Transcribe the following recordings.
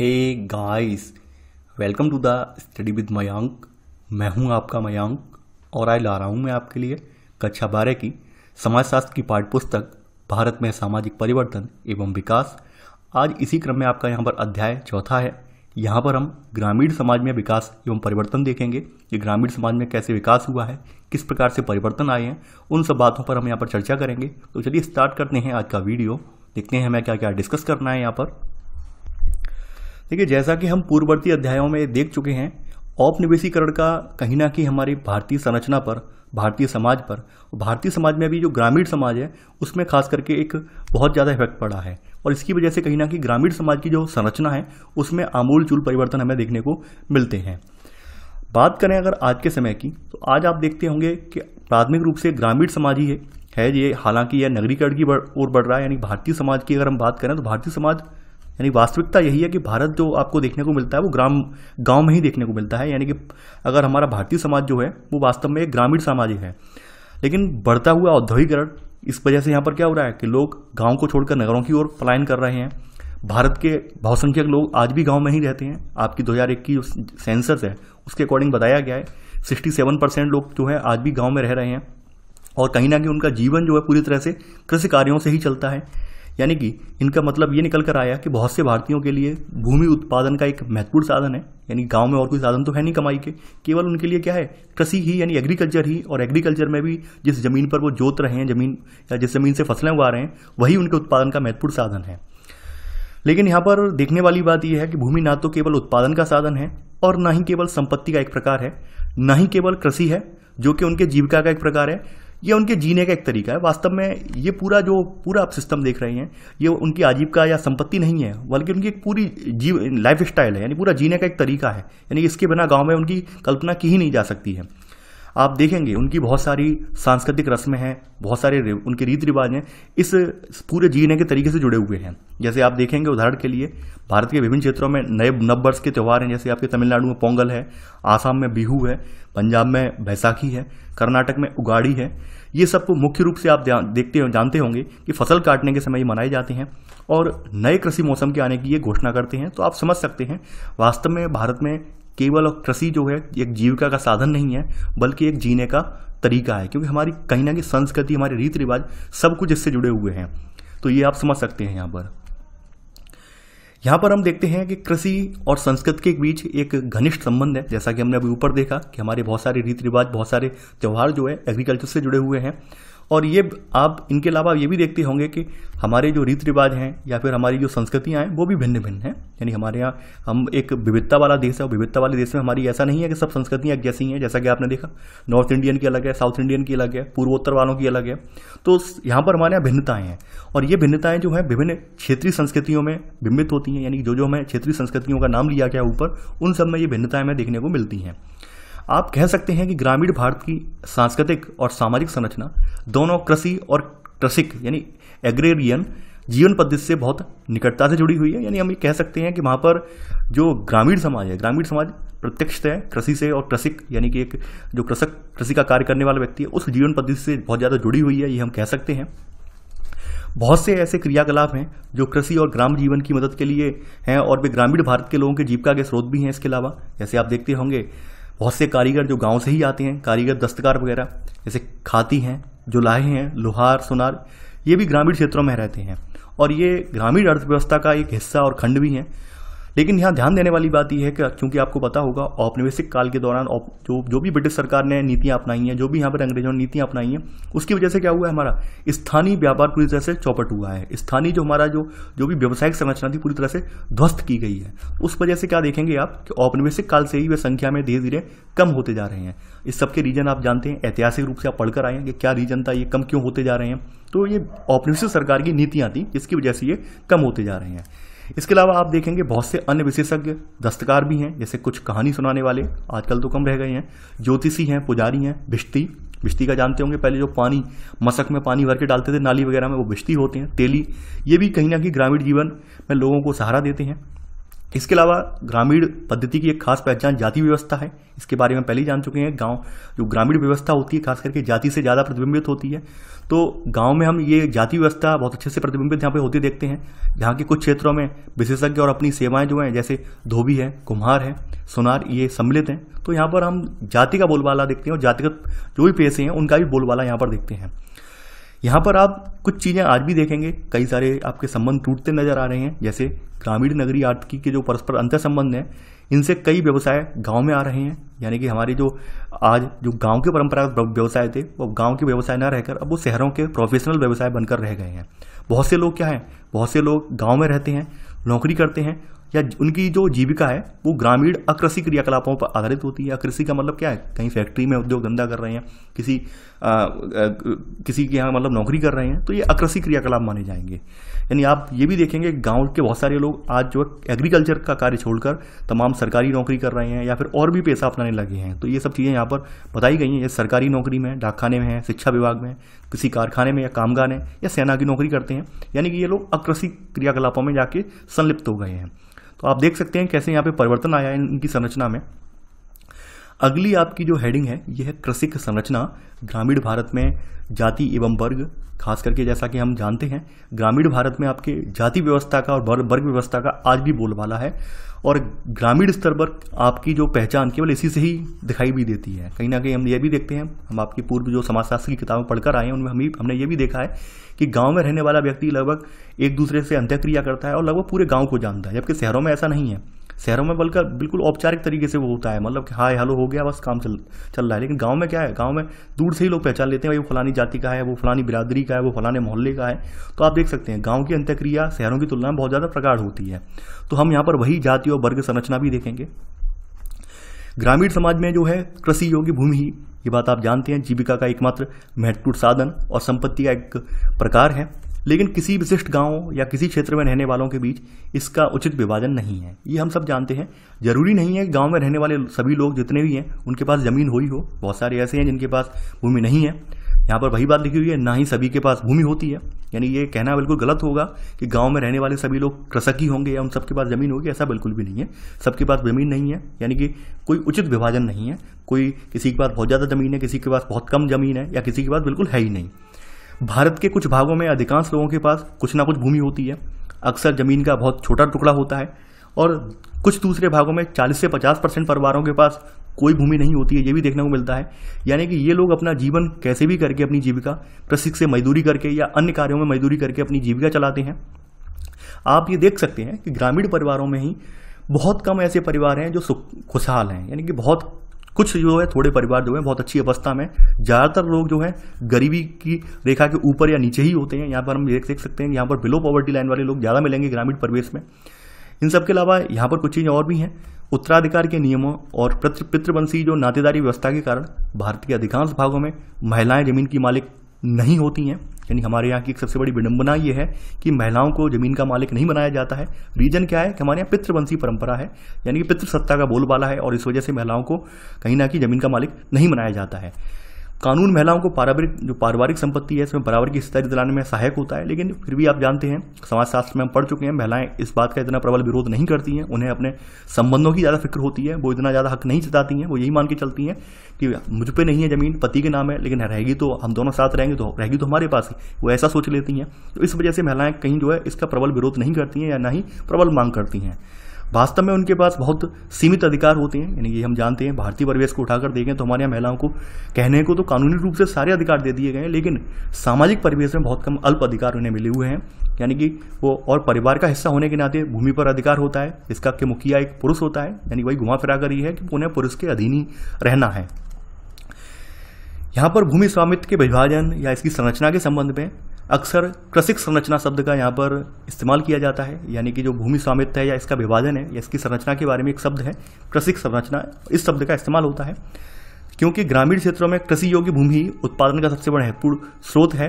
hey guys welcome to the study with Mayank मैं हूं आपका मयांक और आई ला रहा हूं मैं आपके लिए कक्षा बारह की समाजशास्त्र की पाठ पुस्तक भारत में सामाजिक परिवर्तन एवं विकास आज इसी क्रम में आपका यहाँ पर अध्याय चौथा है यहाँ पर हम ग्रामीण समाज में विकास एवं परिवर्तन देखेंगे कि ग्रामीण समाज में कैसे विकास हुआ है किस प्रकार से परिवर्तन आए हैं उन सब बातों पर हम यहाँ पर चर्चा करेंगे तो चलिए स्टार्ट करते हैं आज का वीडियो देखते हैं हमें क्या क्या डिस्कस करना है यहाँ पर देखिए जैसा कि हम पूर्ववर्ती अध्यायों में देख चुके हैं औपनिवेशीकरण का कहीं ना कहीं हमारी भारतीय संरचना पर भारतीय समाज पर भारतीय समाज में अभी जो ग्रामीण समाज है उसमें खास करके एक बहुत ज़्यादा इफेक्ट पड़ा है और इसकी वजह से कहीं ना कहीं ग्रामीण समाज की जो संरचना है उसमें आमूल चूल परिवर्तन हमें देखने को मिलते हैं बात करें अगर आज के समय की तो आज आप देखते होंगे कि प्राथमिक रूप से ग्रामीण समाज ही है है ये हालांकि यह नगरीकरण की ओर बढ़ रहा है यानी भारतीय समाज की अगर हम बात करें तो भारतीय समाज यानी वास्तविकता यही है कि भारत जो आपको देखने को मिलता है वो ग्राम गाँव में ही देखने को मिलता है यानी कि अगर हमारा भारतीय समाज जो है वो वास्तव में एक ग्रामीण समाज है लेकिन बढ़ता हुआ औद्योगिकरण इस वजह से यहाँ पर क्या हो रहा है कि लोग गाँव को छोड़कर नगरों की ओर पलायन कर रहे हैं भारत के बहुसंख्यक लोग आज भी गांव में ही रहते हैं आपकी दो की सेंसस है उसके अकॉर्डिंग बताया गया है सिक्सटी परसेंट लोग जो है आज भी गाँव में रह रहे हैं और कहीं ना कहीं उनका जीवन जो है पूरी तरह से कृषि कार्यों से ही चलता है यानी कि इनका मतलब ये निकल कर आया कि बहुत से भारतीयों के लिए भूमि उत्पादन का एक महत्वपूर्ण साधन है यानी गांव में और कोई साधन तो है नहीं कमाई के केवल उनके लिए क्या है कृषि ही यानी एग्रीकल्चर ही और एग्रीकल्चर में भी जिस ज़मीन पर वो जोत रहे हैं ज़मीन या जिस ज़मीन से फसलें उगा रहे हैं वही उनके उत्पादन का महत्वपूर्ण साधन है लेकिन यहाँ पर देखने वाली बात यह है कि भूमि ना तो केवल उत्पादन का साधन है और ना ही केवल संपत्ति का एक प्रकार है ना ही केवल कृषि है जो कि उनके जीविका का एक प्रकार है ये उनके जीने का एक तरीका है वास्तव में ये पूरा जो पूरा आप सिस्टम देख रहे हैं ये उनकी आजीविका या संपत्ति नहीं है बल्कि उनकी एक पूरी जीव लाइफ स्टाइल है यानी पूरा जीने का एक तरीका है यानी इसके बिना गाँव में उनकी कल्पना की ही नहीं जा सकती है आप देखेंगे उनकी बहुत सारी सांस्कृतिक रस्में हैं बहुत सारे उनके रीति रिवाज हैं इस पूरे जीने के तरीके से जुड़े हुए हैं जैसे आप देखेंगे उदाहरण के लिए भारत के विभिन्न क्षेत्रों में नए नव वर्ष के त्यौहार हैं जैसे आपके तमिलनाडु में पोंगल है आसाम में बिहू है पंजाब में बैसाखी है कर्नाटक में उगाड़ी है ये सब मुख्य रूप से आप देखते हो जानते होंगे कि फसल काटने के समय ये मनाए जाते हैं और नए कृषि मौसम के आने की ये घोषणा करते हैं तो आप समझ सकते हैं वास्तव में भारत में केवल और कृषि जो है एक जीविका का साधन नहीं है बल्कि एक जीने का तरीका है क्योंकि हमारी कहीं ना कहीं संस्कृति हमारे रीति रिवाज सब कुछ इससे जुड़े हुए हैं तो ये आप समझ सकते हैं यहाँ पर यहाँ पर हम देखते हैं कि कृषि और संस्कृत के बीच एक घनिष्ठ संबंध है जैसा कि हमने अभी ऊपर देखा कि हमारे बहुत सारे रीति रिवाज बहुत सारे त्यौहार जो है एग्रीकल्चर से जुड़े हुए हैं और ये आप इनके अलावा ये भी देखते होंगे कि हमारे जो रीति रिवाज हैं या फिर हमारी जो संस्कृतियाँ हैं वो भी भिन्न भिन्न हैं यानी हमारे यहाँ हम एक विविधता वाला देश है और विविधता वाले देश में हमारी ऐसा नहीं है कि सब संस्कृतियाँ एक जैसी हैं जैसा कि आपने देखा नॉर्थ इंडियन की अलग है साउथ इंडियन की अलग है पूर्वोत्तर वालों की अलग है तो यहाँ पर हमारे यहाँ भिन्नताएँ हैं और ये भिन्नताएँ जो हैं विभिन्न क्षेत्रीय संस्कृतियों में बिंबित होती हैं यानी जो जो हमें क्षेत्रीय संस्कृतियों का नाम लिया गया ऊपर उन सब में ये भिन्नताएँ हमें देखने को मिलती हैं आप कह सकते हैं कि ग्रामीण भारत की सांस्कृतिक और सामाजिक संरचना दोनों कृषि और कृषिक यानी एग्रेरियन जीवन पद्धति से बहुत निकटता से जुड़ी हुई है यानी हम ये कह सकते हैं कि वहाँ पर जो ग्रामीण समाज है ग्रामीण समाज प्रत्यक्षतः कृषि से और कृषिक यानी कि एक जो कृषक कृषि का कार्य करने वाला व्यक्ति है उस जीवन पद्धति से बहुत ज़्यादा जुड़ी हुई है ये हम कह सकते हैं बहुत से ऐसे क्रियाकलाप हैं जो कृषि और ग्राम जीवन की मदद के लिए हैं और वे ग्रामीण भारत के लोगों के जीविका के स्रोत भी हैं इसके अलावा जैसे आप देखते होंगे बहुत से कारीगर जो गांव से ही आते हैं कारीगर दस्तकार वगैरह जैसे खाती हैं जो लाहे हैं लोहार सुनार ये भी ग्रामीण क्षेत्रों में रहते हैं और ये ग्रामीण अर्थव्यवस्था का एक हिस्सा और खंड भी हैं लेकिन यहाँ ध्यान देने वाली बात यह है कि क्योंकि आपको पता होगा औपनिवेशिक काल के दौरान जो जो भी ब्रिटिश सरकार ने नीतियाँ अपनाई हैं जो भी यहाँ पर अंग्रेजों ने नीतियाँ अपनाई हैं उसकी वजह से क्या हुआ है हमारा स्थानीय व्यापार पूरी तरह से चौपट हुआ है स्थानीय जो हमारा जो जो भी व्यावसायिक संरचना थी पूरी तरह से ध्वस्त की गई है उस वजह से क्या देखेंगे आप कि औपनिवेशिक काल से ही वे संख्या में धीरे धीरे कम होते जा रहे हैं इस सबके रीजन आप जानते हैं ऐतिहासिक रूप से आप पढ़कर आए हैं कि क्या रीजन था ये कम क्यों होते जा रहे हैं तो ये औपनिवेशिक सरकार की नीतियाँ थी जिसकी वजह से ये कम होते जा रहे हैं इसके अलावा आप देखेंगे बहुत से अन्य विशेषज्ञ दस्तकार भी हैं जैसे कुछ कहानी सुनाने वाले आजकल तो कम रह गए हैं ज्योतिषी हैं पुजारी हैं भिश्ती बिश्ती का जानते होंगे पहले जो पानी मशक में पानी भर के डालते थे नाली वगैरह में वो बिश्ती होते हैं तेली ये भी कहीं ना कहीं ग्रामीण जीवन में लोगों को सहारा देते हैं इसके अलावा ग्रामीण पद्धति की एक खास पहचान जाति व्यवस्था है इसके बारे में पहले ही जान चुके हैं गांव जो ग्रामीण व्यवस्था होती है खास करके जाति से ज़्यादा प्रतिबिंबित होती है तो गांव में हम ये जाति व्यवस्था बहुत अच्छे से प्रतिबिंबित यहाँ पे होती देखते हैं यहाँ के कुछ क्षेत्रों में विशेषज्ञ और अपनी सेवाएं जो हैं जैसे धोबी है कुम्हार है सोनार ये सम्मिलित हैं तो यहाँ पर हम जाति का बोलबाला देखते हैं और जातिगत जो भी पेशे हैं उनका भी बोलबाला यहाँ पर देखते हैं यहाँ पर आप कुछ चीज़ें आज भी देखेंगे कई सारे आपके संबंध टूटते नजर आ रहे हैं जैसे ग्रामीण नगरीय आर्थिकी के जो परस्पर अंतर संबंध हैं इनसे कई व्यवसाय गांव में आ रहे हैं यानी कि हमारे जो आज जो गांव के परंपरागत व्यवसाय थे वो गांव के व्यवसाय ना रहकर अब वो शहरों के प्रोफेशनल व्यवसाय बनकर रह गए हैं बहुत से लोग क्या हैं बहुत से लोग गाँव में रहते हैं नौकरी करते हैं या उनकी जो जीविका है वो ग्रामीण अकृषि क्रियाकलापों पर आधारित होती है अकृषि का मतलब क्या है कहीं फैक्ट्री में उद्योग धंधा कर रहे हैं किसी आ, आ, किसी के यहाँ मतलब नौकरी कर रहे हैं तो ये अकृषि क्रियाकलाप माने जाएंगे यानी आप ये भी देखेंगे गाँव के बहुत सारे लोग आज जो एग्रीकल्चर का कार्य छोड़कर तमाम सरकारी नौकरी कर रहे हैं या फिर और भी पैसा अपनाने लगे हैं तो ये सब चीज़ें यहाँ पर बताई गई हैं ये सरकारी नौकरी में डाकखाने में है शिक्षा विभाग में किसी कारखाने में या कामगार हैं या सेना की नौकरी करते हैं यानी कि ये लोग अकृषि क्रियाकलापों में जाके संलिप्त हो गए हैं तो आप देख सकते हैं कैसे यहाँ पे परिवर्तन आया है इनकी संरचना में अगली आपकी जो हेडिंग है यह है कृषिक संरचना ग्रामीण भारत में जाति एवं वर्ग खास करके जैसा कि हम जानते हैं ग्रामीण भारत में आपके जाति व्यवस्था का और वर्ग व्यवस्था का आज भी बोलबाला है और ग्रामीण स्तर पर आपकी जो पहचान केवल इसी से ही दिखाई भी देती है कहीं ना कहीं हम ये भी देखते हैं हम आपकी पूर्व जो समाजशास्त्र की किताबें पढ़कर आए हैं उनमें हम हमने ये भी देखा है कि गांव में रहने वाला व्यक्ति लगभग एक दूसरे से अंत्यक्रिया करता है और लगभग पूरे गांव को जानता है जबकि शहरों में ऐसा नहीं है शहरों में बल्कि बिल्कुल औपचारिक तरीके से वो होता है मतलब कि हाय हेलो हो गया बस काम चल चल रहा है लेकिन गाँव में क्या है गाँव में दूर से ही लोग पहचान लेते हैं भाई वो फलानी जाति का है वो फलानी बिरादरी का है वो फलाने मोहल्ले का है तो आप देख सकते हैं गाँव की अंत्यक्रिया शहरों की तुलना में बहुत ज़्यादा प्रगाढ़ होती है तो हम यहाँ पर वही जाति और वर्ग संरचना भी देखेंगे ग्रामीण समाज में जो है कृषि योग्य भूमि ही ये बात आप जानते हैं जीविका का एकमात्र महत्वपूर्ण साधन और संपत्ति का एक प्रकार है लेकिन किसी विशिष्ट गांव या किसी क्षेत्र में रहने वालों के बीच इसका उचित विभाजन नहीं है ये हम सब जानते हैं जरूरी नहीं है कि गाँव में रहने वाले सभी लोग जितने भी हैं उनके पास ज़मीन हो ही हो बहुत सारे ऐसे हैं जिनके पास भूमि नहीं है यहाँ पर वही बात लिखी हुई है ना ही सभी के पास भूमि होती है यानी ये कहना बिल्कुल गलत होगा कि गांव में रहने वाले सभी लोग कृषक ही होंगे या उन सबके पास ज़मीन होगी ऐसा बिल्कुल भी नहीं है सबके पास ज़मीन नहीं है यानी कि कोई उचित विभाजन नहीं है कोई किसी के पास बहुत ज़्यादा ज़मीन है किसी के पास बहुत कम ज़मीन है या किसी के पास बिल्कुल है ही नहीं भारत के कुछ भागों में अधिकांश लोगों के पास कुछ ना कुछ भूमि होती है अक्सर ज़मीन का बहुत छोटा टुकड़ा होता है और कुछ दूसरे भागों में 40 से 50 परसेंट परिवारों के पास कोई भूमि नहीं होती है ये भी देखने को मिलता है यानी कि ये लोग अपना जीवन कैसे भी करके अपनी जीविका कृषि से मजदूरी करके या अन्य कार्यों में मजदूरी करके अपनी जीविका चलाते हैं आप ये देख सकते हैं कि ग्रामीण परिवारों में ही बहुत कम ऐसे परिवार हैं जो खुशहाल हैं यानी कि बहुत कुछ जो है थोड़े परिवार जो है बहुत अच्छी अवस्था में ज़्यादातर लोग जो है गरीबी की रेखा के ऊपर या नीचे ही होते हैं यहाँ पर हम देख देख सकते हैं यहाँ पर बिलो पॉवर्टी लाइन वाले लोग ज़्यादा मिलेंगे ग्रामीण परिवेश में इन सब के अलावा यहाँ पर कुछ चीज़ें और भी हैं उत्तराधिकार के नियमों और पितृवंशी जो नातेदारी व्यवस्था के कारण भारत के अधिकांश भागों में महिलाएं जमीन की मालिक नहीं होती हैं यानी हमारे यहाँ की एक सबसे बड़ी विडंबना ये है कि महिलाओं को जमीन का मालिक नहीं बनाया जाता है रीजन क्या है कि हमारे यहाँ पितृवंशी परंपरा है यानी कि पितृसत्ता का बोलबाला है और इस वजह से महिलाओं को कहीं ना कहीं जमीन का मालिक नहीं बनाया जाता है कानून महिलाओं को पारिवारिक जो पारिवारिक संपत्ति है इसमें बराबर की हिस्सेदारी दिलाने में सहायक होता है लेकिन फिर भी आप जानते हैं समाजशास्त्र में हम पढ़ चुके हैं महिलाएं इस बात का इतना प्रबल विरोध नहीं करती हैं उन्हें अपने संबंधों की ज़्यादा फिक्र होती है वो इतना ज़्यादा हक नहीं जताती हैं वो यही मान के चलती हैं कि मुझ पर नहीं है ज़मीन पति के नाम है लेकिन रहेगी तो हम दोनों साथ रहेंगे तो रहेगी तो हमारे पास ही वो ऐसा सोच लेती हैं तो इस वजह से महिलाएँ कहीं जो है इसका प्रबल विरोध नहीं करती हैं या ना ही प्रबल मांग करती हैं वास्तव में उनके पास बहुत सीमित अधिकार होते हैं यानी ये हम जानते हैं भारतीय परिवेश को उठाकर देखें तो हमारे यहाँ महिलाओं को कहने को तो कानूनी रूप से सारे अधिकार दे दिए गए हैं लेकिन सामाजिक परिवेश में बहुत कम अल्प अधिकार उन्हें मिले हुए हैं यानी कि वो और परिवार का हिस्सा होने के नाते भूमि पर अधिकार होता है इसका के मुखिया एक पुरुष होता है यानी वही घुमा फिरा कर ही है कि उन्हें पुरुष के अधीन ही रहना है यहाँ पर भूमि स्वामित्व के विभाजन या इसकी संरचना के संबंध में अक्सर कृषिक संरचना शब्द का यहाँ पर इस्तेमाल किया जाता है यानी कि जो भूमि स्वामित्व है या इसका विभाजन है या इसकी संरचना के बारे में एक शब्द है कृषिक संरचना इस शब्द का इस्तेमाल होता है क्योंकि ग्रामीण क्षेत्रों में कृषि योग्य भूमि उत्पादन का सबसे बड़ा महत्वपूर्ण स्रोत है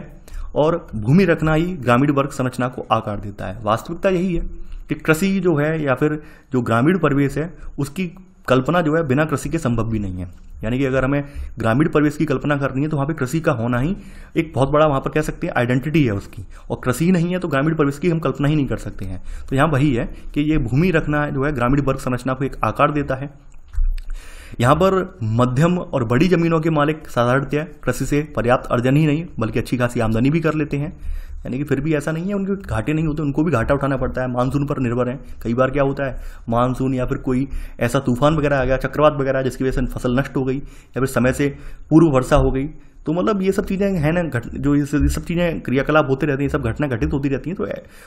और भूमि रखना ही ग्रामीण वर्ग संरचना को आकार देता है वास्तविकता यही है कि कृषि जो है या फिर जो ग्रामीण परिवेश है उसकी कल्पना जो है बिना कृषि के संभव भी नहीं है यानी कि अगर हमें ग्रामीण परिवेश की कल्पना करनी है तो वहाँ पे कृषि का होना ही एक बहुत बड़ा वहाँ पर कह सकते हैं आइडेंटिटी है उसकी और कृषि ही नहीं है तो ग्रामीण परिवेश की हम कल्पना ही नहीं कर सकते हैं तो यहाँ वही है कि ये भूमि रखना जो है ग्रामीण वर्ग संरचना को एक आकार देता है यहाँ पर मध्यम और बड़ी जमीनों के मालिक साधारणतः कृषि से पर्याप्त अर्जन ही नहीं बल्कि अच्छी खासी आमदनी भी कर लेते हैं यानी कि फिर भी ऐसा नहीं है उनके घाटे नहीं होते उनको भी घाटा उठाना पड़ता है मानसून पर निर्भर है कई बार क्या होता है मानसून या फिर कोई ऐसा तूफान वगैरह आ गया चक्रवात वगैरह जिसकी वजह से फसल नष्ट हो गई या फिर समय से पूर्व वर्षा हो गई तो मतलब ये सब चीज़ें हैं ना घट जो ये सब चीज़ें क्रियाकलाप होते रहते हैं ये सब घटना घटित होती रहती हैं तो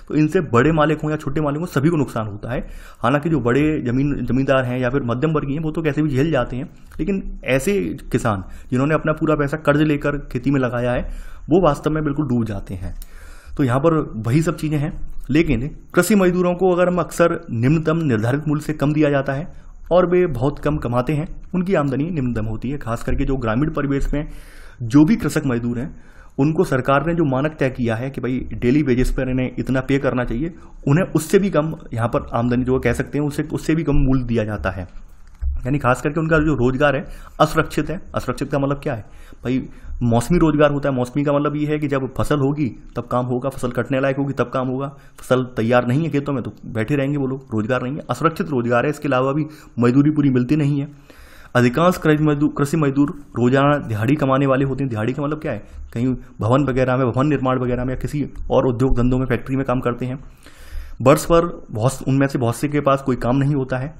तो इनसे बड़े मालिक हों या छोटे मालिक हों सभी को नुकसान होता है हालांकि जो बड़े जमीन जमींदार हैं या फिर मध्यम वर्गीय हैं वो तो कैसे भी झेल जाते हैं लेकिन ऐसे किसान जिन्होंने अपना पूरा पैसा कर्ज लेकर खेती में लगाया है वो वास्तव में बिल्कुल डूब जाते हैं तो यहाँ पर वही सब चीज़ें हैं लेकिन कृषि मजदूरों को अगर हम अक्सर निम्नतम निर्धारित मूल्य से कम दिया जाता है और वे बहुत कम कमाते हैं उनकी आमदनी निम्नतम होती है खास करके जो ग्रामीण परिवेश में जो भी कृषक मजदूर हैं उनको सरकार ने जो मानक तय किया है कि भाई डेली वेजेस पर इन्हें इतना पे करना चाहिए उन्हें उससे भी कम यहाँ पर आमदनी जो कह सकते हैं उससे उससे भी कम मूल्य दिया जाता है यानी खास करके उनका जो रोजगार है असुरक्षित है असुरक्षित का मतलब क्या है भाई मौसमी रोजगार होता है मौसमी का मतलब ये है कि जब फसल होगी तब काम होगा फसल कटने लायक होगी तब काम होगा फसल तैयार नहीं है खेतों में तो बैठे रहेंगे वो लोग रोजगार नहीं है असुरक्षित रोजगार है इसके अलावा भी मजदूरी पूरी मिलती नहीं है अधिकांश कृषि मजदूर कृषि मजदूर रोजाना दिहाड़ी कमाने वाले होते हैं दिहाड़ी का मतलब क्या है कहीं भवन वगैरह में भवन निर्माण वगैरह में या किसी और उद्योग धंधों में फैक्ट्री में काम करते हैं वर्ष पर बहुत उनमें से बहुत से के पास कोई काम नहीं होता है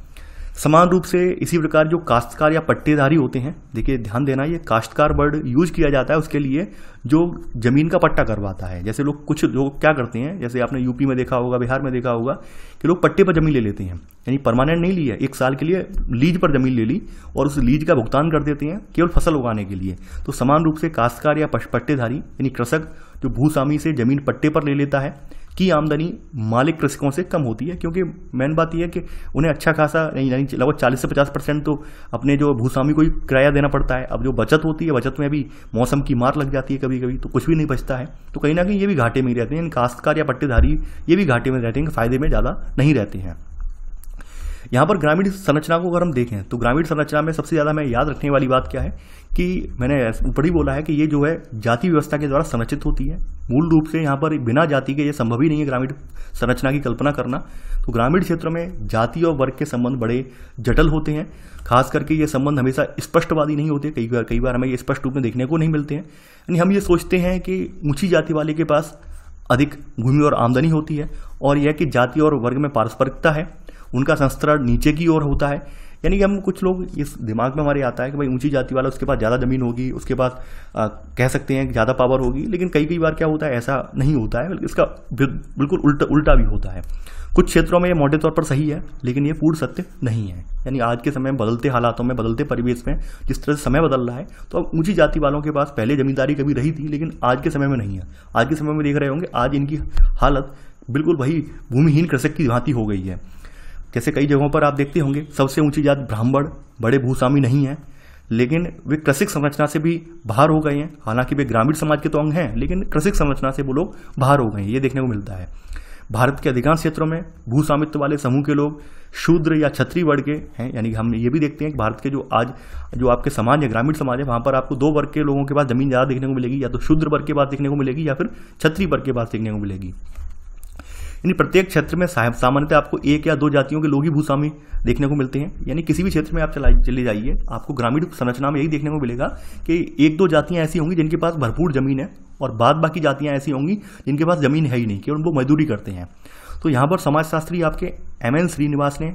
समान रूप से इसी प्रकार जो काश्तकार या पट्टेदारी होते हैं देखिए ध्यान देना ये काश्तकार वर्ड यूज किया जाता है उसके लिए जो जमीन का पट्टा करवाता है जैसे लोग कुछ लोग क्या करते हैं जैसे आपने यूपी में देखा होगा बिहार में देखा होगा कि लोग पट्टे पर जमीन ले लेते हैं यानी परमानेंट नहीं लिया एक साल के लिए लीज पर जमीन ले ली और उस लीज का भुगतान कर देते हैं केवल फसल उगाने के लिए तो समान रूप से काश्तकार या पट्टेधारी यानी कृषक जो भूस्वामी से जमीन पट्टे पर ले लेता है की आमदनी मालिक कृषकों से कम होती है क्योंकि मेन बात यह है कि उन्हें अच्छा खासा यानी लगभग चालीस से पचास परसेंट तो अपने जो भूस्वामी को ही किराया देना पड़ता है अब जो बचत होती है बचत में भी मौसम की मार लग जाती है कभी कभी तो कुछ भी नहीं बचता है तो कहीं ना कहीं ये भी घाटे में ही रहते हैं काश्तकार या पट्टेधारी ये भी घाटे में रहते हैं फायदे में ज़्यादा नहीं रहते हैं यहाँ पर ग्रामीण संरचना को अगर हम देखें तो ग्रामीण संरचना में सबसे ज़्यादा हमें याद रखने वाली बात क्या है कि मैंने ऊपर ही बोला है कि ये जो है जाति व्यवस्था के द्वारा संरचित होती है मूल रूप से यहाँ पर बिना जाति के ये संभव ही नहीं है ग्रामीण संरचना की कल्पना करना तो ग्रामीण क्षेत्र में जाति और वर्ग के संबंध बड़े जटिल होते हैं खास करके ये संबंध हमेशा स्पष्टवादी नहीं होते कई बार कई बार हमें ये स्पष्ट रूप में देखने को नहीं मिलते हैं यानी हम ये सोचते हैं कि ऊँची जाति वाले के पास अधिक भूमि और आमदनी होती है और यह कि जाति और वर्ग में पारस्परिकता है उनका संस्तरण नीचे की ओर होता है यानी कि हम कुछ लोग इस दिमाग में हमारे आता है कि भाई ऊंची जाति वाला उसके पास ज़्यादा ज़मीन होगी उसके पास कह सकते हैं ज़्यादा पावर होगी लेकिन कई कई बार क्या होता है ऐसा नहीं होता है बल्कि इसका बिल्कुल उल्टा उल्टा भी होता है कुछ क्षेत्रों में ये मोटे तौर पर सही है लेकिन ये पूर्ण सत्य नहीं है यानी आज के समय में बदलते हालातों में बदलते परिवेश में जिस तरह से समय बदल रहा है तो अब ऊंची जाति वालों के पास पहले ज़मींदारी कभी रही थी लेकिन आज के समय में नहीं है आज के समय में देख रहे होंगे आज इनकी हालत बिल्कुल वही भूमिहीन कृषक की भांति हो गई है जैसे कई जगहों पर आप देखते होंगे सबसे ऊंची जात ब्राह्मण बड़े भूस्वामी नहीं हैं लेकिन वे कृषिक संरचना से भी बाहर हो गए हैं हालांकि वे ग्रामीण समाज के तो अंग हैं लेकिन कृषिक संरचना से वो लोग बाहर हो गए हैं ये देखने को मिलता है भारत के अधिकांश क्षेत्रों में भूस्वामित्व वाले समूह के लोग शूद्र या छत्री वर्ग के हैं यानी कि हम ये भी देखते हैं कि भारत के जो आज जो आपके समाज या ग्रामीण समाज है वहाँ पर आपको दो वर्ग के लोगों के पास जमीन ज़्यादा देखने को मिलेगी या तो शूद्र वर्ग के पास देखने को मिलेगी या फिर छत्री वर्ग के पास देखने को मिलेगी यानी प्रत्येक क्षेत्र में सामान्यतः आपको एक या दो जातियों के लोग ही भूस्वामी देखने को मिलते हैं यानी किसी भी क्षेत्र में आप चला चले जाइए आपको ग्रामीण संरचना में यही देखने को मिलेगा कि एक दो जातियाँ ऐसी होंगी जिनके पास भरपूर ज़मीन है और बाद बाकी जातियाँ ऐसी होंगी जिनके पास ज़मीन है ही नहीं केवल वो मजदूरी करते हैं तो यहाँ पर समाजशास्त्री आपके एम एन श्रीनिवास ने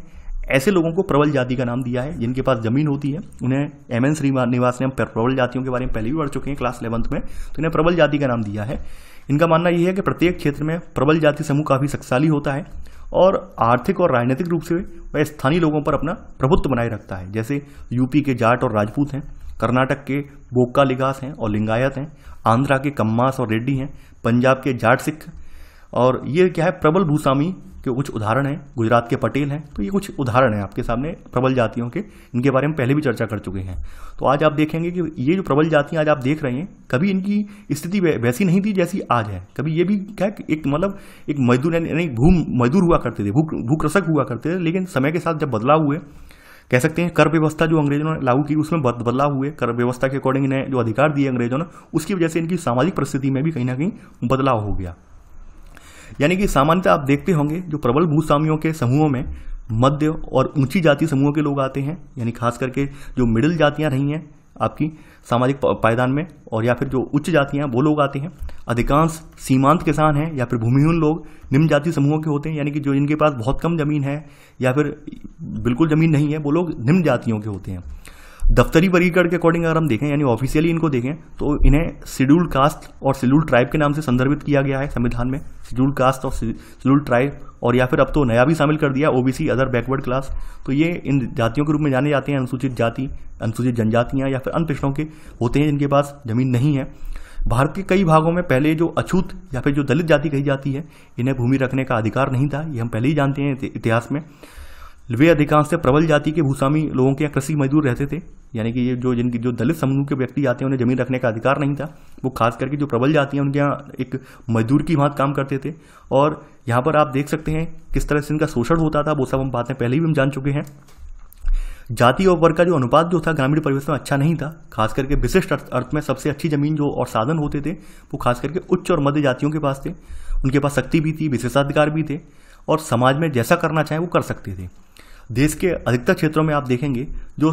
ऐसे लोगों को प्रबल जाति का नाम दिया है जिनके पास जमीन होती है उन्हें एम एन श्रीनिवास ने हम प्रबल जातियों के बारे में पहले भी पढ़ चुके हैं क्लास इलेवंथ में तो इन्हें प्रबल जाति का नाम दिया है इनका मानना यह है कि प्रत्येक क्षेत्र में प्रबल जाति समूह काफ़ी शक्तिशाली होता है और आर्थिक और राजनीतिक रूप से वह स्थानीय लोगों पर अपना प्रभुत्व बनाए रखता है जैसे यूपी के जाट और राजपूत हैं कर्नाटक के बोक्का लिगास हैं और लिंगायत हैं आंध्रा के कम्मास और रेड्डी हैं पंजाब के जाट सिख और ये क्या है प्रबल भूस्वामी के कुछ उदाहरण हैं गुजरात के पटेल हैं तो ये कुछ उदाहरण हैं आपके सामने प्रबल जातियों के इनके बारे में पहले भी चर्चा कर चुके हैं तो आज आप देखेंगे कि ये जो प्रबल जातियाँ आज आप देख रहे हैं कभी इनकी स्थिति वैसी नहीं थी जैसी आज है कभी ये भी क्या एक मतलब एक मजदूर यानी भू मजदूर हुआ करते थे भू भूकृषक हुआ करते थे लेकिन समय के साथ जब बदलाव हुए कह सकते हैं कर व्यवस्था जो अंग्रेजों ने लागू की उसमें बदलाव हुए कर व्यवस्था के अकॉर्डिंग इन्हें जो अधिकार दिए अंग्रेजों ने उसकी वजह से इनकी सामाजिक परिस्थिति में भी कहीं ना कहीं बदलाव हो गया यानी कि सामान्यतः आप देखते होंगे जो प्रबल भूस्वामियों के समूहों में मध्य और ऊंची जाति समूहों के लोग आते हैं यानी खास करके जो मिडिल जातियाँ रही हैं आपकी सामाजिक पायदान में और या फिर जो उच्च जातियाँ वो लोग आते हैं अधिकांश सीमांत किसान हैं या फिर भूमिहीन लोग निम्न जाति समूहों के होते हैं यानी कि जो इनके पास बहुत कम ज़मीन है या फिर बिल्कुल ज़मीन नहीं है वो लोग निम्न जातियों के होते हैं दफ्तरी वर्गीकरण के अकॉर्डिंग अगर हम देखें यानी ऑफिशियली इनको देखें तो इन्हें शेड्यूल कास्ट और शेड्यूल ट्राइब के नाम से संदर्भित किया गया है संविधान में शेड्यूल कास्ट और शेड्यूल ट्राइब और या फिर अब तो नया भी शामिल कर दिया ओबीसी अदर बैकवर्ड क्लास तो ये इन जातियों के रूप में जाने जाते हैं अनुसूचित जाति अनुसूचित जनजातियाँ या फिर अन्य पिछड़ों के होते हैं जिनके पास जमीन नहीं है भारत के कई भागों में पहले जो अछूत या फिर जो दलित जाति कही जाती है इन्हें भूमि रखने का अधिकार नहीं था ये हम पहले ही जानते हैं इतिहास में वे से प्रबल जाति के भूस्वामी लोगों के यहाँ कृषि मजदूर रहते थे यानी कि ये जो जिनकी जो दलित समूह के व्यक्ति आते हैं उन्हें जमीन रखने का अधिकार नहीं था वो खास करके जो प्रबल जाति हैं उनके यहाँ एक मजदूर की बात काम करते थे और यहाँ पर आप देख सकते हैं किस तरह से इनका शोषण होता था वो सब हम बातें पहले भी हम जान चुके हैं जाति और वर्ग का जो अनुपात जो था ग्रामीण परिवेश में अच्छा नहीं था खास करके विशिष्ट अर्थ में सबसे अच्छी जमीन जो और साधन होते थे वो खास करके उच्च और मध्य जातियों के पास थे उनके पास शक्ति भी थी विशेषाधिकार भी थे और समाज में जैसा करना चाहें वो कर सकते थे देश के अधिकतर क्षेत्रों में आप देखेंगे जो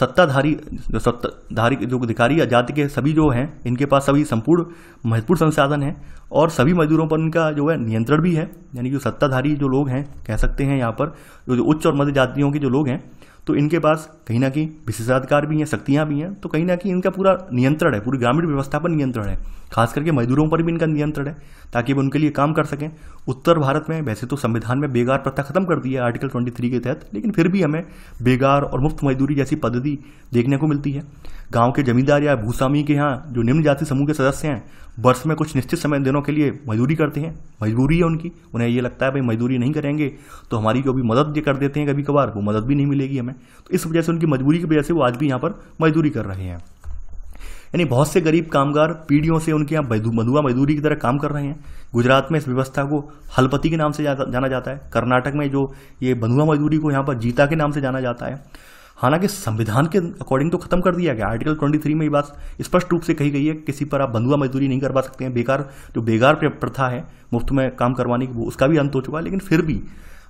सत्ताधारी जो सत्ताधारी जो अधिकारी या जाति के सभी जो हैं इनके पास सभी संपूर्ण महत्वपूर्ण संसाधन हैं और सभी मजदूरों पर इनका जो है नियंत्रण भी है यानी कि सत्ताधारी जो लोग हैं कह सकते हैं यहाँ पर जो, जो उच्च और मध्य जातियों के जो लोग हैं तो इनके पास कहीं ना कहीं विशेषाधिकार भी हैं शक्तियाँ भी हैं तो कहीं ना कहीं इनका पूरा नियंत्रण है पूरी ग्रामीण व्यवस्था पर नियंत्रण है खास करके मजदूरों पर भी इनका नियंत्रण है ताकि वे उनके लिए काम कर सकें उत्तर भारत में वैसे तो संविधान में बेगार प्रथा खत्म कर दी है आर्टिकल 23 के तहत लेकिन फिर भी हमें बेगार और मुफ्त मजदूरी जैसी पद्धति देखने को मिलती है गांव के जमींदार या भूस्वामी के यहाँ जो निम्न जाति समूह के सदस्य हैं वर्ष में कुछ निश्चित समय दिनों के लिए मजदूरी करते हैं मजबूरी है उनकी उन्हें ये लगता है भाई मजदूरी नहीं करेंगे तो हमारी जो भी मदद कर देते हैं कभी कभार वो मदद भी नहीं मिलेगी हमें तो इस वजह से उनकी मजबूरी की वजह से वो आज भी यहाँ पर मजदूरी कर रहे हैं यानी बहुत से गरीब कामगार पीढ़ियों से उनके यहाँ मधुआ मजदूरी की तरह काम कर रहे हैं गुजरात में इस व्यवस्था को हलपति के नाम से जाना जाता है कर्नाटक में जो ये बंधुआ मजदूरी को यहाँ पर जीता के नाम से जाना जाता है हालांकि संविधान के अकॉर्डिंग तो खत्म कर दिया गया आर्टिकल 23 में ये बात स्पष्ट रूप से कही गई है किसी पर आप बंधुआ मजदूरी नहीं करवा सकते हैं बेकार जो बेकार प्रथा है मुफ्त में काम करवाने की वो उसका भी अंत हो चुका है लेकिन फिर भी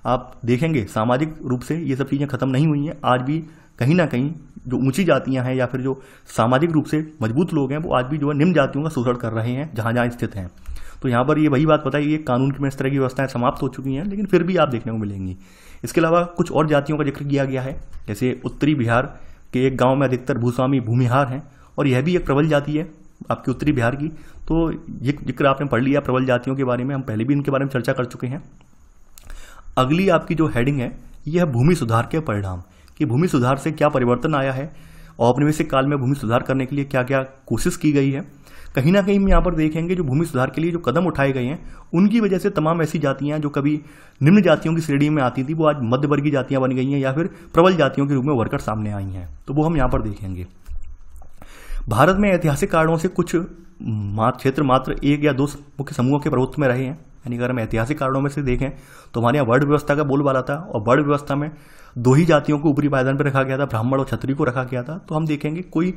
आप देखेंगे सामाजिक रूप से ये सब चीज़ें खत्म नहीं हुई हैं आज भी कहीं ना कहीं जो ऊंची जातियां हैं या फिर जो सामाजिक रूप से मजबूत लोग हैं वो आज भी जो है निम्न जातियों का शोषण कर रहे हैं जहां जहाँ स्थित हैं तो यहाँ पर ये वही बात बताई ये कानून की में इस तरह की व्यवस्थाएं समाप्त हो चुकी हैं लेकिन फिर भी आप देखने को मिलेंगी इसके अलावा कुछ और जातियों का जिक्र किया गया है जैसे उत्तरी बिहार के एक गाँव में अधिकतर भूस्वामी भूमिहार हैं और यह भी एक प्रबल जाति है आपकी उत्तरी बिहार की तो ये जिक्र आपने पढ़ लिया प्रबल जातियों के बारे में हम पहले भी इनके बारे में चर्चा कर चुके हैं अगली आपकी जो हेडिंग है यह है भूमि सुधार के परिणाम कि भूमि सुधार से क्या परिवर्तन आया है औपनिवेशिक काल में भूमि सुधार करने के लिए क्या क्या कोशिश की गई है कहीं ना कहीं हम यहाँ पर देखेंगे जो भूमि सुधार के लिए जो कदम उठाए गए हैं उनकी वजह से तमाम ऐसी जातियां जो कभी निम्न जातियों की श्रेणी में आती थी वो आज मध्यवर्गीय जातियां बन गई हैं या फिर प्रबल जातियों के रूप में वर्कर सामने आई हैं तो वो हम यहाँ पर देखेंगे भारत में ऐतिहासिक कारणों से कुछ क्षेत्र मात्र एक या दो मुख्य समूहों के प्रभुत्व में रहे हैं यानी अगर हम ऐतिहासिक कारणों में से देखें तो हमारे यहाँ वर्ण व्यवस्था का बोलबाला था और वर्ण व्यवस्था में दो ही जातियों को ऊपरी पायदान पर रखा गया था ब्राह्मण और छत्री को रखा गया था तो हम देखेंगे कोई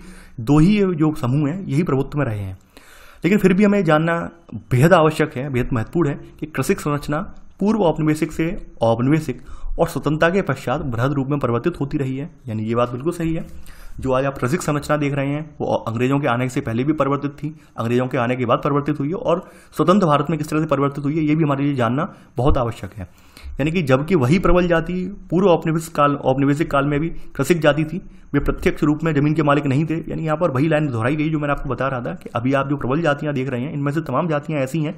दो ही जो समूह हैं यही प्रभुत्व में रहे हैं लेकिन फिर भी हमें जानना बेहद आवश्यक है बेहद महत्वपूर्ण है कि कृषिक संरचना पूर्व औपनिवेशिक से औपनिवेशिक और स्वतंत्रता के पश्चात बृहद रूप में परिवर्तित होती रही है यानी ये बात बिल्कुल सही है जो आज आप रसिक संरचना देख रहे हैं वो अंग्रेजों के आने से पहले भी परिवर्तित थी अंग्रेजों के आने के बाद परिवर्तित हुई है और स्वतंत्र भारत में किस तरह से परिवर्तित हुई है ये भी हमारे लिए जानना बहुत आवश्यक है यानी कि जबकि वही प्रबल जाति पूर्व औपनिवेश काल औपनिवेशिक काल में भी क्रसिक जाति थी वे प्रत्यक्ष रूप में जमीन के मालिक नहीं थे यानी यहाँ पर वही लाइन दोहराई गई जो मैंने आपको बता रहा था कि अभी आप जो प्रबल जातियाँ देख रहे हैं इनमें से तमाम जातियाँ ऐसी हैं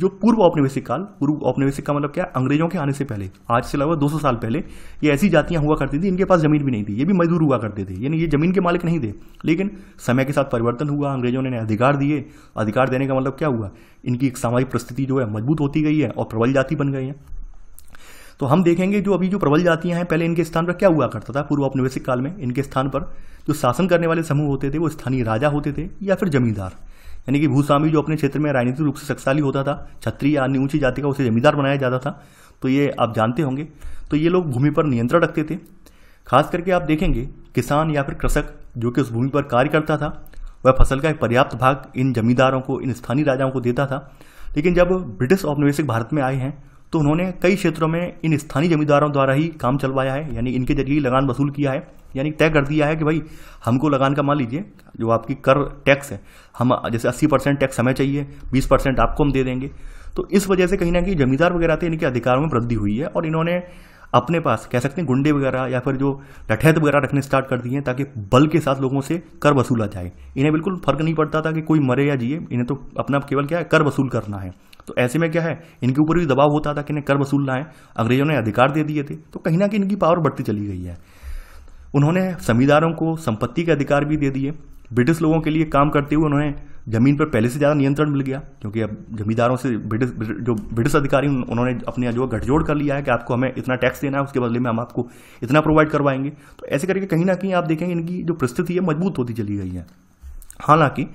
जो पूर्व औपनिवेशिक काल पूर्व औपनिवेशिक का मतलब क्या अंग्रेजों के आने से पहले आज से लगभग 200 साल पहले ये ऐसी जातियां हुआ करती थी इनके पास जमीन भी नहीं थी ये भी मजदूर हुआ करते थे यानी ये जमीन के मालिक नहीं थे लेकिन समय के साथ परिवर्तन हुआ अंग्रेजों ने अधिकार दिए अधिकार देने का मतलब क्या हुआ इनकी एक सामाजिक परिस्थिति जो है मजबूत होती गई है और प्रबल जाति बन गई है तो हम देखेंगे जो अभी जो प्रबल जातियां हैं पहले इनके स्थान पर क्या हुआ करता था पूर्व औपनिवेशिक काल में इनके स्थान पर जो शासन करने वाले समूह होते थे वो स्थानीय राजा होते थे या फिर जमींदार यानी कि भूस्वामी जो अपने क्षेत्र में राजनीतिक रूप से शक्तिशाली होता था छत्री या अन्य ऊंची जाति का उसे जमींदार बनाया जाता था तो ये आप जानते होंगे तो ये लोग भूमि पर नियंत्रण रखते थे खास करके आप देखेंगे किसान या फिर कृषक जो कि उस भूमि पर कार्य करता था वह फसल का एक पर्याप्त भाग इन जमींदारों को इन स्थानीय राजाओं को देता था लेकिन जब ब्रिटिश औपनिवेशिक भारत में आए हैं तो उन्होंने कई क्षेत्रों में इन स्थानीय जमींदारों द्वारा ही काम चलवाया है यानी इनके जरिए लगान वसूल किया है यानी तय कर दिया है कि भाई हमको लगान का मान लीजिए जो आपकी कर टैक्स है हम जैसे अस्सी परसेंट टैक्स हमें चाहिए बीस परसेंट आपको हम दे देंगे तो इस वजह से कहीं ना कहीं जमींदार वगैरह थे इनके अधिकारों में वृद्धि हुई है और इन्होंने अपने पास कह सकते हैं गुंडे वगैरह या फिर जो लठैत वगैरह रखने स्टार्ट कर दिए हैं ताकि बल के साथ लोगों से कर वसूला जाए इन्हें बिल्कुल फर्क नहीं पड़ता था कि कोई मरे या जिए इन्हें तो अपना केवल क्या है कर वसूल करना है तो ऐसे में क्या है इनके ऊपर भी दबाव होता था कि इन्हें कर वसूलना है अंग्रेजों ने अधिकार दे दिए थे तो कहीं ना कहीं इनकी पावर बढ़ती चली गई है उन्होंने जमींदारों को संपत्ति के अधिकार भी दे दिए ब्रिटिश लोगों के लिए काम करते हुए उन्होंने ज़मीन पर पहले से ज़्यादा नियंत्रण मिल गया क्योंकि अब जमींदारों से ब्रिटिश जो ब्रिटिश अधिकारी उन्होंने अपने जो गठजोड़ कर लिया है कि आपको हमें इतना टैक्स देना है उसके बदले में हम आपको इतना प्रोवाइड करवाएंगे तो ऐसे करके कहीं ना कहीं आप देखेंगे इनकी जो परिस्थिति है मजबूत होती चली गई है हालांकि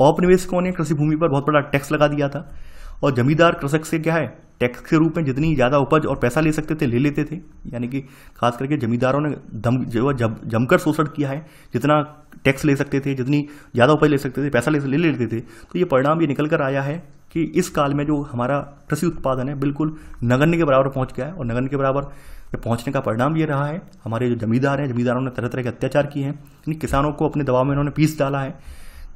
औपनिवेशकों ने कृषि भूमि पर बहुत बड़ा टैक्स लगा दिया था और जमींदार कृषक से क्या है टैक्स के रूप में जितनी ज़्यादा उपज और पैसा ले सकते थे ले लेते थे यानी कि खास करके जमींदारों ने दम जो है जम जमकर शोषण किया है जितना टैक्स ले सकते थे जितनी ज़्यादा उपज ले सकते थे पैसा ले ले लेते थे तो ये परिणाम ये निकल कर आया है कि इस काल में जो हमारा कृषि उत्पादन है बिल्कुल नगण्य के बराबर पहुंच गया है और नगण्य के बराबर पहुंचने का परिणाम ये रहा है हमारे जो जमींदार हैं जमींदारों ने तरह तरह के अत्याचार किए हैं किसानों को अपने दबाव में इन्होंने पीस डाला है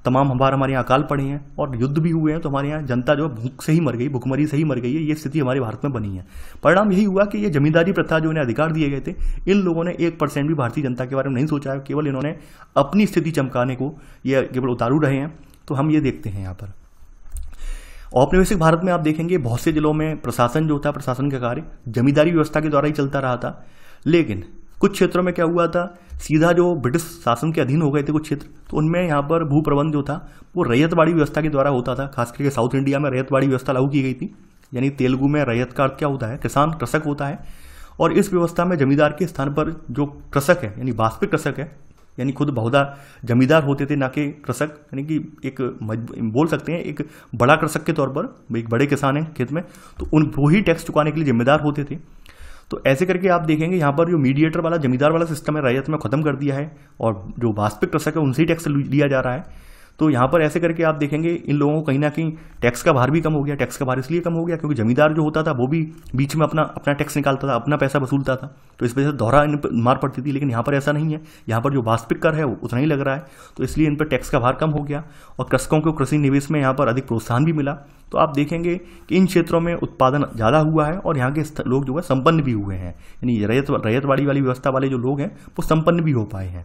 तमाम हमारे हमारे यहाँ अकाल पड़े हैं और युद्ध भी हुए हैं तो हमारे यहाँ जनता जो भूख से ही मर गई भूखमरी से ही मर गई है ये स्थिति हमारे भारत में बनी है परिणाम यही हुआ कि ये जमींदारी प्रथा जो इन्हें अधिकार दिए गए थे इन लोगों ने एक परसेंट भी भारतीय जनता के बारे में नहीं सोचा है केवल इन्होंने अपनी स्थिति चमकाने को ये केवल उतारू रहे हैं तो हम ये देखते हैं यहाँ पर औपनिवेशिक भारत में आप देखेंगे बहुत से जिलों में प्रशासन जो होता है प्रशासन का कार्य जमींदारी व्यवस्था के द्वारा ही चलता रहा था लेकिन कुछ क्षेत्रों में क्या हुआ था सीधा जो ब्रिटिश शासन के अधीन हो गए थे कुछ क्षेत्र तो उनमें यहाँ पर भू प्रबंध जो था वो रैयतवाड़ी व्यवस्था के द्वारा होता था खास करके साउथ इंडिया में रैयतवाड़ी व्यवस्था लागू की गई थी यानी तेलुगु में रैयत का अर्थ क्या होता है किसान कृषक होता है और इस व्यवस्था में जमींदार के स्थान पर जो कृषक है यानी वास्तविक कृषक है यानी खुद बहुधा जमींदार होते थे ना कि कृषक यानी कि एक बोल सकते हैं एक बड़ा कृषक के तौर पर एक बड़े किसान हैं खेत में तो उन वो ही टैक्स चुकाने के लिए जिम्मेदार होते थे तो ऐसे करके आप देखेंगे यहाँ पर जो मीडिएटर वाला जमींदार वाला सिस्टम है रैयत तो में ख़त्म कर दिया है और जो वास्तविक कृषक है उनसे ही टैक्स लिया जा रहा है तो यहाँ पर ऐसे करके आप देखेंगे इन लोगों को कहीं ना कहीं टैक्स का भार भी कम हो गया टैक्स का भार इसलिए कम हो गया क्योंकि जमींदार जो होता था वो भी बीच में अपना अपना टैक्स निकालता था अपना पैसा वसूलता था तो इस वजह से दोहरा इन पर मार पड़ती थी लेकिन यहाँ पर ऐसा नहीं है यहाँ पर जो वास्तविक कर है वो उतना ही लग रहा है तो इसलिए इन पर टैक्स का भार कम हो गया और कृषकों को कृषि निवेश में यहाँ पर अधिक प्रोत्साहन भी मिला तो आप देखेंगे कि इन क्षेत्रों में उत्पादन ज़्यादा हुआ है और यहाँ के लोग जो है संपन्न भी हुए हैं यानी रैयत रैयतवाड़ी वाली व्यवस्था वाले जो लोग हैं वो संपन्न भी हो पाए हैं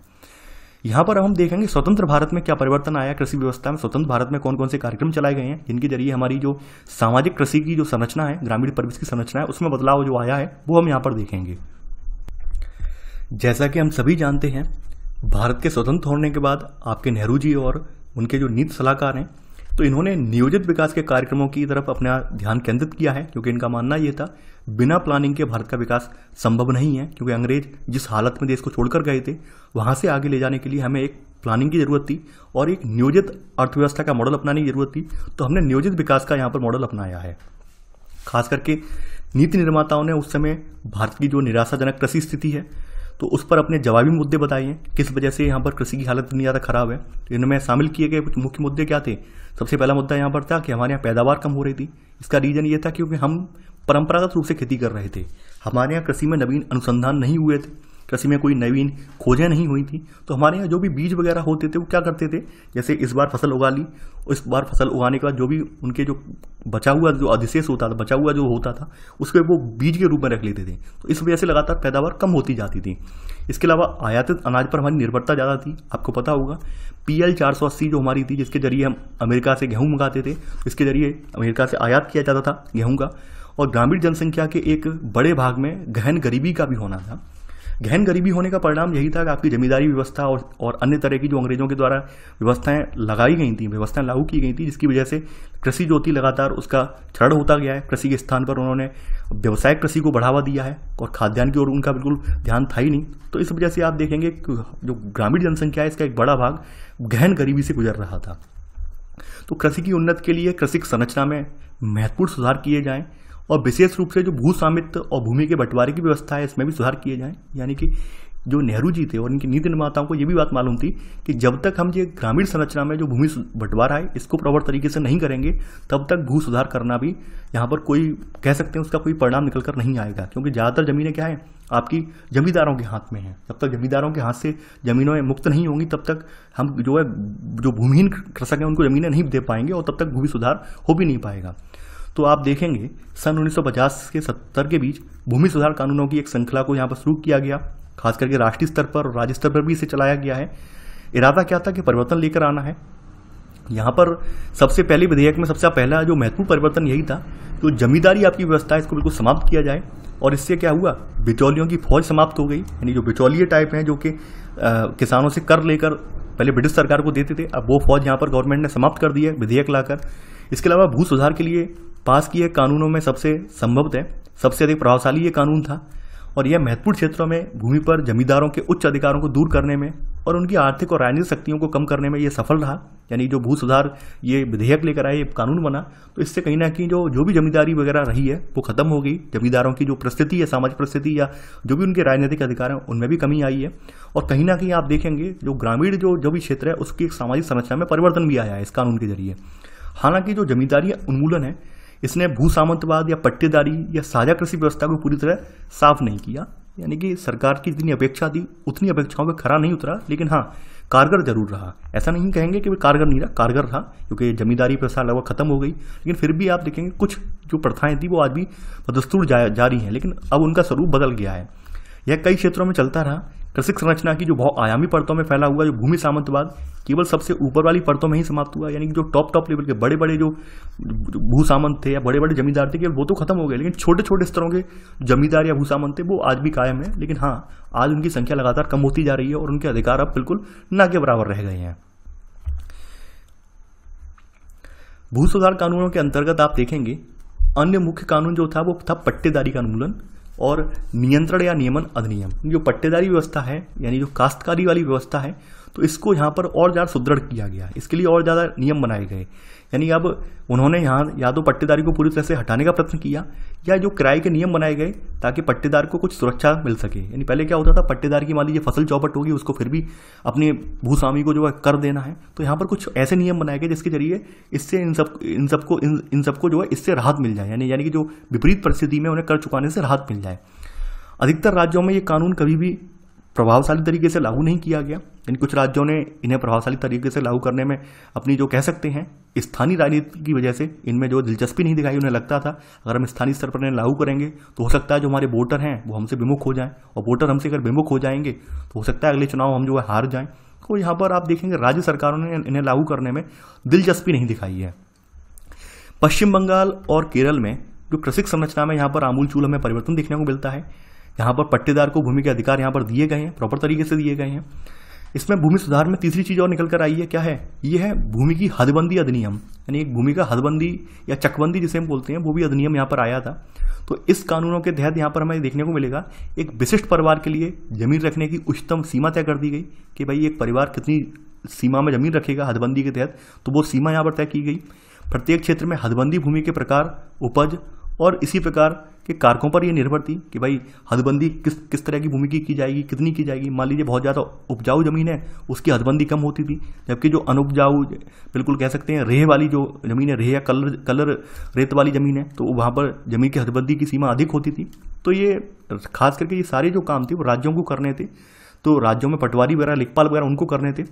यहाँ पर हम देखेंगे स्वतंत्र भारत में क्या परिवर्तन आया कृषि व्यवस्था में स्वतंत्र भारत में कौन कौन से कार्यक्रम चलाए गए हैं जिनके जरिए हमारी जो सामाजिक कृषि की जो संरचना है ग्रामीण परिवेश की संरचना है उसमें बदलाव जो आया है वो हम यहाँ पर देखेंगे जैसा कि हम सभी जानते हैं भारत के स्वतंत्र होने के बाद आपके नेहरू जी और उनके जो नीति सलाहकार हैं तो इन्होंने नियोजित विकास के कार्यक्रमों की तरफ अपना ध्यान केंद्रित किया है क्योंकि इनका मानना यह था बिना प्लानिंग के भारत का विकास संभव नहीं है क्योंकि अंग्रेज जिस हालत में देश को छोड़कर गए थे वहाँ से आगे ले जाने के लिए हमें एक प्लानिंग की जरूरत थी और एक नियोजित अर्थव्यवस्था का मॉडल अपनाने की जरूरत थी तो हमने नियोजित विकास का यहाँ पर मॉडल अपनाया है खास करके नीति निर्माताओं ने उस समय भारत की जो निराशाजनक कृषि स्थिति है तो उस पर अपने जवाबी मुद्दे बताए हैं किस वजह से यहाँ पर कृषि की हालत इतनी ज़्यादा खराब है तो इनमें शामिल किए गए कुछ मुख्य मुद्दे क्या थे सबसे पहला मुद्दा यहाँ पर था कि हमारे यहाँ पैदावार कम हो रही थी इसका रीज़न ये था क्योंकि हम परंपरागत रूप से खेती कर रहे थे हमारे यहाँ कृषि में नवीन अनुसंधान नहीं हुए थे कृषि में कोई नवीन खोजें नहीं हुई थी तो हमारे यहाँ जो भी बीज वगैरह होते थे वो क्या करते थे जैसे इस बार फसल उगा ली इस बार फसल उगाने के बाद जो भी उनके जो बचा हुआ जो अधिशेष होता था बचा हुआ जो होता था उसको वो बीज के रूप में रख लेते थे तो इस वजह से लगातार पैदावार कम होती जाती थी इसके अलावा आयातित अनाज पर हमारी निर्भरता ज़्यादा थी आपको पता होगा पी एल चार सौ अस्सी जो हमारी थी जिसके ज़रिए हम अमेरिका से गेहूँ मंगाते थे इसके ज़रिए अमेरिका से आयात किया जाता था गेहूँ का और ग्रामीण जनसंख्या के एक बड़े भाग में गहन गरीबी का भी होना था गहन गरीबी होने का परिणाम यही था कि आपकी जमींदारी व्यवस्था और और अन्य तरह की जो अंग्रेजों के द्वारा व्यवस्थाएं लगाई गई थी व्यवस्थाएं लागू की गई थी जिसकी वजह से कृषि जो थी लगातार उसका क्षण होता गया है कृषि के स्थान पर उन्होंने व्यवसायिक कृषि को बढ़ावा दिया है और खाद्यान्न की ओर उनका बिल्कुल ध्यान था ही नहीं तो इस वजह से आप देखेंगे जो ग्रामीण जनसंख्या है इसका एक बड़ा भाग गहन गरीबी से गुजर रहा था तो कृषि की उन्नत के लिए कृषि संरचना में महत्वपूर्ण सुधार किए जाएं और विशेष रूप से जो भू स्वामित्व और भूमि के बंटवारे की व्यवस्था है इसमें भी सुधार किए जाएं यानी कि जो नेहरू जी थे और इनकी नीति निर्माताओं को ये भी बात मालूम थी कि जब तक हम ये ग्रामीण संरचना में जो भूमि बंटवारा है इसको प्रॉपर तरीके से नहीं करेंगे तब तक भू सुधार करना भी यहाँ पर कोई कह सकते हैं उसका कोई परिणाम निकल कर नहीं आएगा क्योंकि ज़्यादातर ज़मीनें क्या है आपकी जमींदारों के हाथ में है जब तक जमींदारों के हाथ से ज़मीनों मुक्त नहीं होंगी तब तक हम जो है जो भूमिहीन कृषक हैं उनको ज़मीनें नहीं दे पाएंगे और तब तक भूमि सुधार हो भी नहीं पाएगा तो आप देखेंगे सन 1950 के 70 के बीच भूमि सुधार कानूनों की एक श्रृंखला को यहाँ पर शुरू किया गया खास करके राष्ट्रीय स्तर पर और राज्य स्तर पर भी इसे चलाया गया है इरादा क्या था कि परिवर्तन लेकर आना है यहाँ पर सबसे पहले विधेयक में सबसे पहला जो महत्वपूर्ण परिवर्तन यही था कि तो जमींदारी आपकी व्यवस्था इसको बिल्कुल समाप्त किया जाए और इससे क्या हुआ बिचौलियों की फौज समाप्त हो गई यानी जो बिचौलिए टाइप हैं जो कि किसानों से कर लेकर पहले ब्रिटिश सरकार को देते थे अब वो फौज यहाँ पर गवर्नमेंट ने समाप्त कर दी है विधेयक लाकर इसके अलावा भू सुधार के लिए पास किए कानूनों में सबसे संभवतः सबसे अधिक प्रभावशाली ये कानून था और यह महत्वपूर्ण क्षेत्रों में भूमि पर जमींदारों के उच्च अधिकारों को दूर करने में और उनकी आर्थिक और राजनीतिक शक्तियों को कम करने में ये सफल रहा यानी जो भू सुधार ये विधेयक लेकर आए ये कानून बना तो इससे कहीं ना कहीं जो जो भी जमींदारी वगैरह रही है वो खत्म हो गई जमींदारों की जो परिस्थिति है सामाजिक परिस्थिति या जो भी उनके राजनीतिक अधिकार हैं उनमें भी कमी आई है और कहीं ना कहीं आप देखेंगे जो ग्रामीण जो जो भी क्षेत्र है उसकी एक सामाजिक संरचना में परिवर्तन भी आया है इस कानून के जरिए हालांकि जो जमींदारी उन्मूलन है इसने भू सामंतवाद या पट्टेदारी या साझा कृषि व्यवस्था को पूरी तरह साफ नहीं किया यानी कि सरकार की जितनी अपेक्षा थी उतनी अपेक्षाओं पर खरा नहीं उतरा लेकिन हाँ कारगर जरूर रहा ऐसा नहीं कहेंगे कि वे कारगर नहीं रहा कारगर रहा क्योंकि जमींदारी प्रसार लगभग खत्म हो गई लेकिन फिर भी आप देखेंगे कुछ जो प्रथाएं थी वो आज भी बदस्तूर जा, जारी हैं लेकिन अब उनका स्वरूप बदल गया है यह कई क्षेत्रों में चलता रहा कृषिक संरचना की जो बहुत आयामी परतों में फैला हुआ जो भूमि सामंतवाद केवल सबसे ऊपर वाली परतों में ही समाप्त हुआ यानी कि जो टॉप टॉप लेवल के बड़े बड़े जो भू सामंत थे या बड़े बड़े जमींदार थे केवल वो तो खत्म हो गए लेकिन छोटे छोटे स्तरों के जमींदार या भू सामंत थे वो आज भी कायम है लेकिन हाँ आज उनकी संख्या लगातार कम होती जा रही है और उनके अधिकार अब बिल्कुल ना के बराबर रह गए हैं भू सुधार कानूनों के अंतर्गत आप देखेंगे अन्य मुख्य कानून जो था वो था पट्टेदारी का अनुमूलन और नियंत्रण या नियमन अधिनियम जो पट्टेदारी व्यवस्था है यानी जो काश्तकारी वाली व्यवस्था है तो इसको यहाँ पर और ज़्यादा सुदृढ़ किया गया इसके लिए और ज़्यादा नियम बनाए गए यानी अब उन्होंने यहाँ या तो पट्टेदारी को पूरी तरह से हटाने का प्रयत्न किया या जो किराए के नियम बनाए गए ताकि पट्टेदार को कुछ सुरक्षा मिल सके यानी पहले क्या होता था पट्टेदार की मान लीजिए फसल चौपट होगी उसको फिर भी अपने भूस्वामी को जो है कर देना है तो यहाँ पर कुछ ऐसे नियम बनाए गए जिसके जरिए इससे इन सब इन सबको इन इन सबको जो है इससे राहत मिल जाए यानी यानी कि जो विपरीत परिस्थिति में उन्हें कर चुकाने से राहत मिल जाए अधिकतर राज्यों में ये कानून कभी भी प्रभावशाली तरीके से लागू नहीं किया गया इन कुछ राज्यों ने इन्हें प्रभावशाली तरीके से लागू करने में अपनी जो कह सकते हैं स्थानीय राजनीति की वजह से इनमें जो दिलचस्पी नहीं दिखाई उन्हें लगता था अगर हम स्थानीय स्तर पर इन्हें लागू करेंगे तो हो सकता है जो हमारे वोटर हैं वो हमसे विमुख हो जाएं और वोटर हमसे अगर विमुख हो जाएंगे तो हो सकता है अगले चुनाव हम जो है हार जाएं तो यहाँ पर आप देखेंगे राज्य सरकारों ने इन्हें लागू करने में दिलचस्पी नहीं दिखाई है पश्चिम बंगाल और केरल में जो कृषि संरचना में यहाँ पर आमूलचूल हमें परिवर्तन देखने को मिलता है यहाँ पर पट्टेदार को भूमि के अधिकार यहाँ पर दिए गए हैं प्रॉपर तरीके से दिए गए हैं इसमें भूमि सुधार में तीसरी चीज़ और निकल कर आई है क्या है ये है भूमि की हदबंदी अधिनियम यानी एक भूमि का हदबंदी या चकबंदी जिसे हम बोलते हैं वो भी अधिनियम यहाँ पर आया था तो इस कानूनों के तहत यहाँ पर हमें देखने को मिलेगा एक विशिष्ट परिवार के लिए जमीन रखने की उच्चतम सीमा तय कर दी गई कि भाई एक परिवार कितनी सीमा में जमीन रखेगा हदबंदी के तहत तो वो सीमा यहाँ पर तय की गई प्रत्येक क्षेत्र में हदबंदी भूमि के प्रकार उपज और इसी प्रकार कि कारकों पर यह निर्भर थी कि भाई हदबंदी किस किस तरह की भूमि की की जाएगी कितनी की जाएगी मान लीजिए बहुत ज़्यादा उपजाऊ ज़मीन है उसकी हदबंदी कम होती थी जबकि जो अनुपजाऊ बिल्कुल कह सकते हैं रेह वाली जो ज़मीन है रेह या कलर कलर रेत वाली ज़मीन है तो वहाँ पर ज़मीन की हदबंदी की सीमा अधिक होती थी तो ये खास करके ये सारे जो काम थे वो राज्यों को करने थे तो राज्यों में पटवारी वगैरह लेखपाल वगैरह उनको करने थे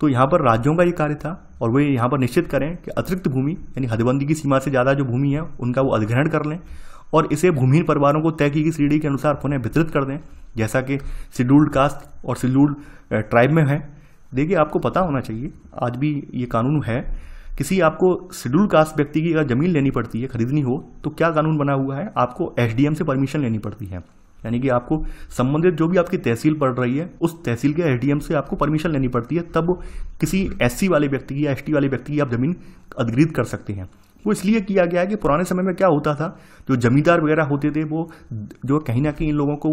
तो यहाँ पर राज्यों का ये कार्य था और वे यहाँ पर निश्चित करें कि अतिरिक्त भूमि यानी हदबंदी की सीमा से ज़्यादा जो भूमि है उनका वो अधिग्रहण कर लें और इसे भूमिहीन परिवारों को तय की गई सीढ़ी के अनुसार पुनः वितरित कर दें जैसा कि शेड्यूल्ड कास्ट और शेड्यूल्ड ट्राइब में है देखिए आपको पता होना चाहिए आज भी ये कानून है किसी आपको शेड्यूल कास्ट व्यक्ति की अगर ज़मीन लेनी पड़ती है खरीदनी हो तो क्या कानून बना हुआ है आपको एसडीएम से परमिशन लेनी पड़ती है यानी कि आपको संबंधित जो भी आपकी तहसील पड़ रही है उस तहसील के एस से आपको परमिशन लेनी पड़ती है तब किसी एस वाले व्यक्ति की या एस वाले व्यक्ति की आप ज़मीन अधिकृत कर सकते हैं वो इसलिए किया गया है कि पुराने समय में क्या होता था जो जमींदार वगैरह होते थे वो जो कहीं ना कहीं इन लोगों को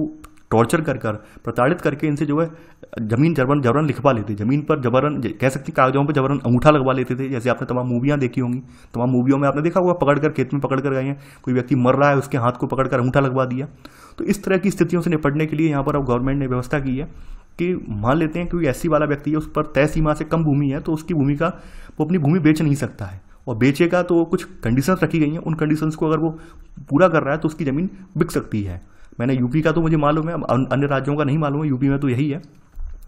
टॉर्चर कर कर प्रताड़ित करके इनसे जो है जमीन जबरन जबरन लिखवा लेते जमीन पर जबरन कह सकते हैं कागजों पर जबरन अंगूठा लगवा लेते थे जैसे आपने तमाम मूवियाँ देखी होंगी तमाम मूवियों में आपने देखा होगा पकड़ कर खेत में पकड़ कर गए हैं कोई व्यक्ति मर रहा है उसके हाथ को पकड़ कर अंगूठा लगवा दिया तो इस तरह की स्थितियों से निपटने के लिए यहाँ पर अब गवर्नमेंट ने व्यवस्था की है कि मान लेते हैं कि ऐसी वाला व्यक्ति है उस पर तय सीमा से कम भूमि है तो उसकी भूमि का वो अपनी भूमि बेच नहीं सकता है और बेचेगा तो कुछ कंडीशंस रखी गई हैं उन कंडीशंस को अगर वो पूरा कर रहा है तो उसकी ज़मीन बिक सकती है मैंने यूपी का तो मुझे मालूम है अन्य राज्यों का नहीं मालूम है यूपी में तो यही है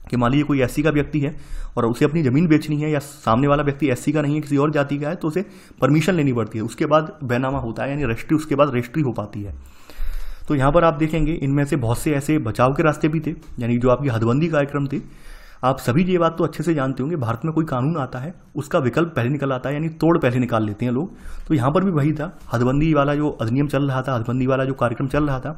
कि मान लीजिए कोई एससी का व्यक्ति है और उसे अपनी ज़मीन बेचनी है या सामने वाला व्यक्ति एससी का नहीं है किसी और जाति का है तो उसे परमिशन लेनी पड़ती है उसके बाद बैनामा होता है यानी रजिस्ट्री उसके बाद रजिस्ट्री हो पाती है तो यहाँ पर आप देखेंगे इनमें से बहुत से ऐसे बचाव के रास्ते भी थे यानी जो आपकी हदबंदी कार्यक्रम थे आप सभी ये बात तो अच्छे से जानते होंगे भारत में कोई कानून आता है उसका विकल्प पहले निकल आता है यानी तोड़ पहले निकाल लेते हैं लोग तो यहाँ पर भी वही था हदबंदी वाला जो अधिनियम चल रहा था हदबंदी वाला जो कार्यक्रम चल रहा था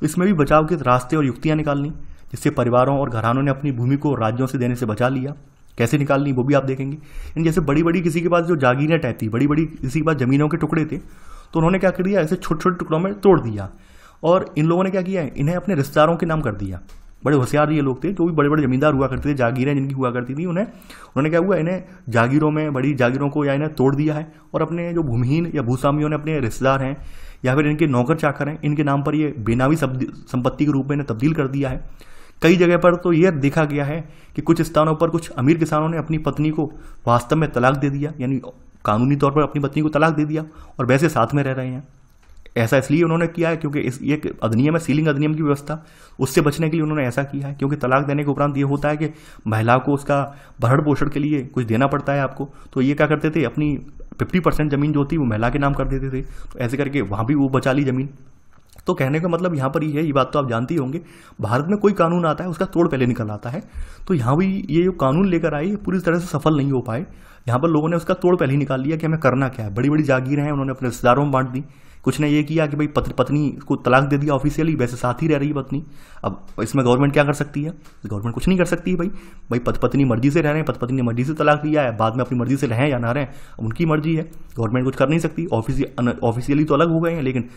तो इसमें भी बचाव के रास्ते और युक्तियाँ निकालनी जिससे परिवारों और घरानों ने अपनी भूमि को राज्यों से देने से बचा लिया कैसे निकालनी वो भी आप देखेंगे इन जैसे बड़ी बड़ी किसी के पास जो जागीरें टाइप थी बड़ी बड़ी किसी के पास जमीनों के टुकड़े थे तो उन्होंने क्या कर दिया ऐसे छोटे छोटे टुकड़ों में तोड़ दिया और इन लोगों ने क्या किया इन्हें अपने रिश्तेदारों के नाम कर दिया बड़े होशियार ये लोग थे जो भी बड़े बड़े जमींदार हुआ करते थे जागीरें जिनकी हुआ करती थी उन्हें उन्होंने क्या हुआ इन्हें जागीरों में बड़ी जागीरों को या इन्हें तोड़ दिया है और अपने जो भूमिहीन या भूस्वामियों ने अपने रिश्तेदार हैं या फिर इनके नौकर चाकर हैं इनके नाम पर ये बेनावी संपत्ति के रूप में इन्हें तब्दील कर दिया है कई जगह पर तो यह देखा गया है कि कुछ स्थानों पर कुछ अमीर किसानों ने अपनी पत्नी को वास्तव में तलाक दे दिया यानी कानूनी तौर पर अपनी पत्नी को तलाक दे दिया और वैसे साथ में रह रहे हैं ऐसा इसलिए उन्होंने किया है क्योंकि इस एक अधिनियम है सीलिंग अधिनियम की व्यवस्था उससे बचने के लिए उन्होंने ऐसा किया है क्योंकि तलाक देने के उपरांत ये होता है कि महिला को उसका भरण पोषण के लिए कुछ देना पड़ता है आपको तो ये क्या करते थे अपनी फिफ्टी परसेंट ज़मीन जो होती वो महिला के नाम कर देते थे तो ऐसे करके वहाँ भी वो बचा ली ज़मीन तो कहने का मतलब यहाँ पर ही है ये बात तो आप जानते ही होंगे भारत में कोई कानून आता है उसका तोड़ पहले निकल आता है तो यहाँ भी ये जो कानून लेकर आई ये पूरी तरह से सफल नहीं हो पाए यहाँ पर लोगों ने उसका तोड़ पहले ही निकाल लिया कि हमें करना क्या है बड़ी बड़ी जागीरें हैं उन्होंने अपने रिश्तेदारों में बांट दी कुछ ने ये किया कि भाई पत्र पत्नी को तलाक दे दिया ऑफिशियली वैसे साथ ही रह रही है पत्नी अब इसमें गवर्नमेंट क्या कर सकती है गवर्नमेंट कुछ नहीं कर सकती है भाई भाई पति पत्नी मर्जी से रह रहे हैं पति पत्नी ने मर्जी से तलाक दिया है बाद में अपनी मर्जी से रहें या ना रहें उनकी मर्जी है गवर्नमेंट कुछ कर नहीं सकती ऑफिशियली तो अलग हो गए हैं लेकिन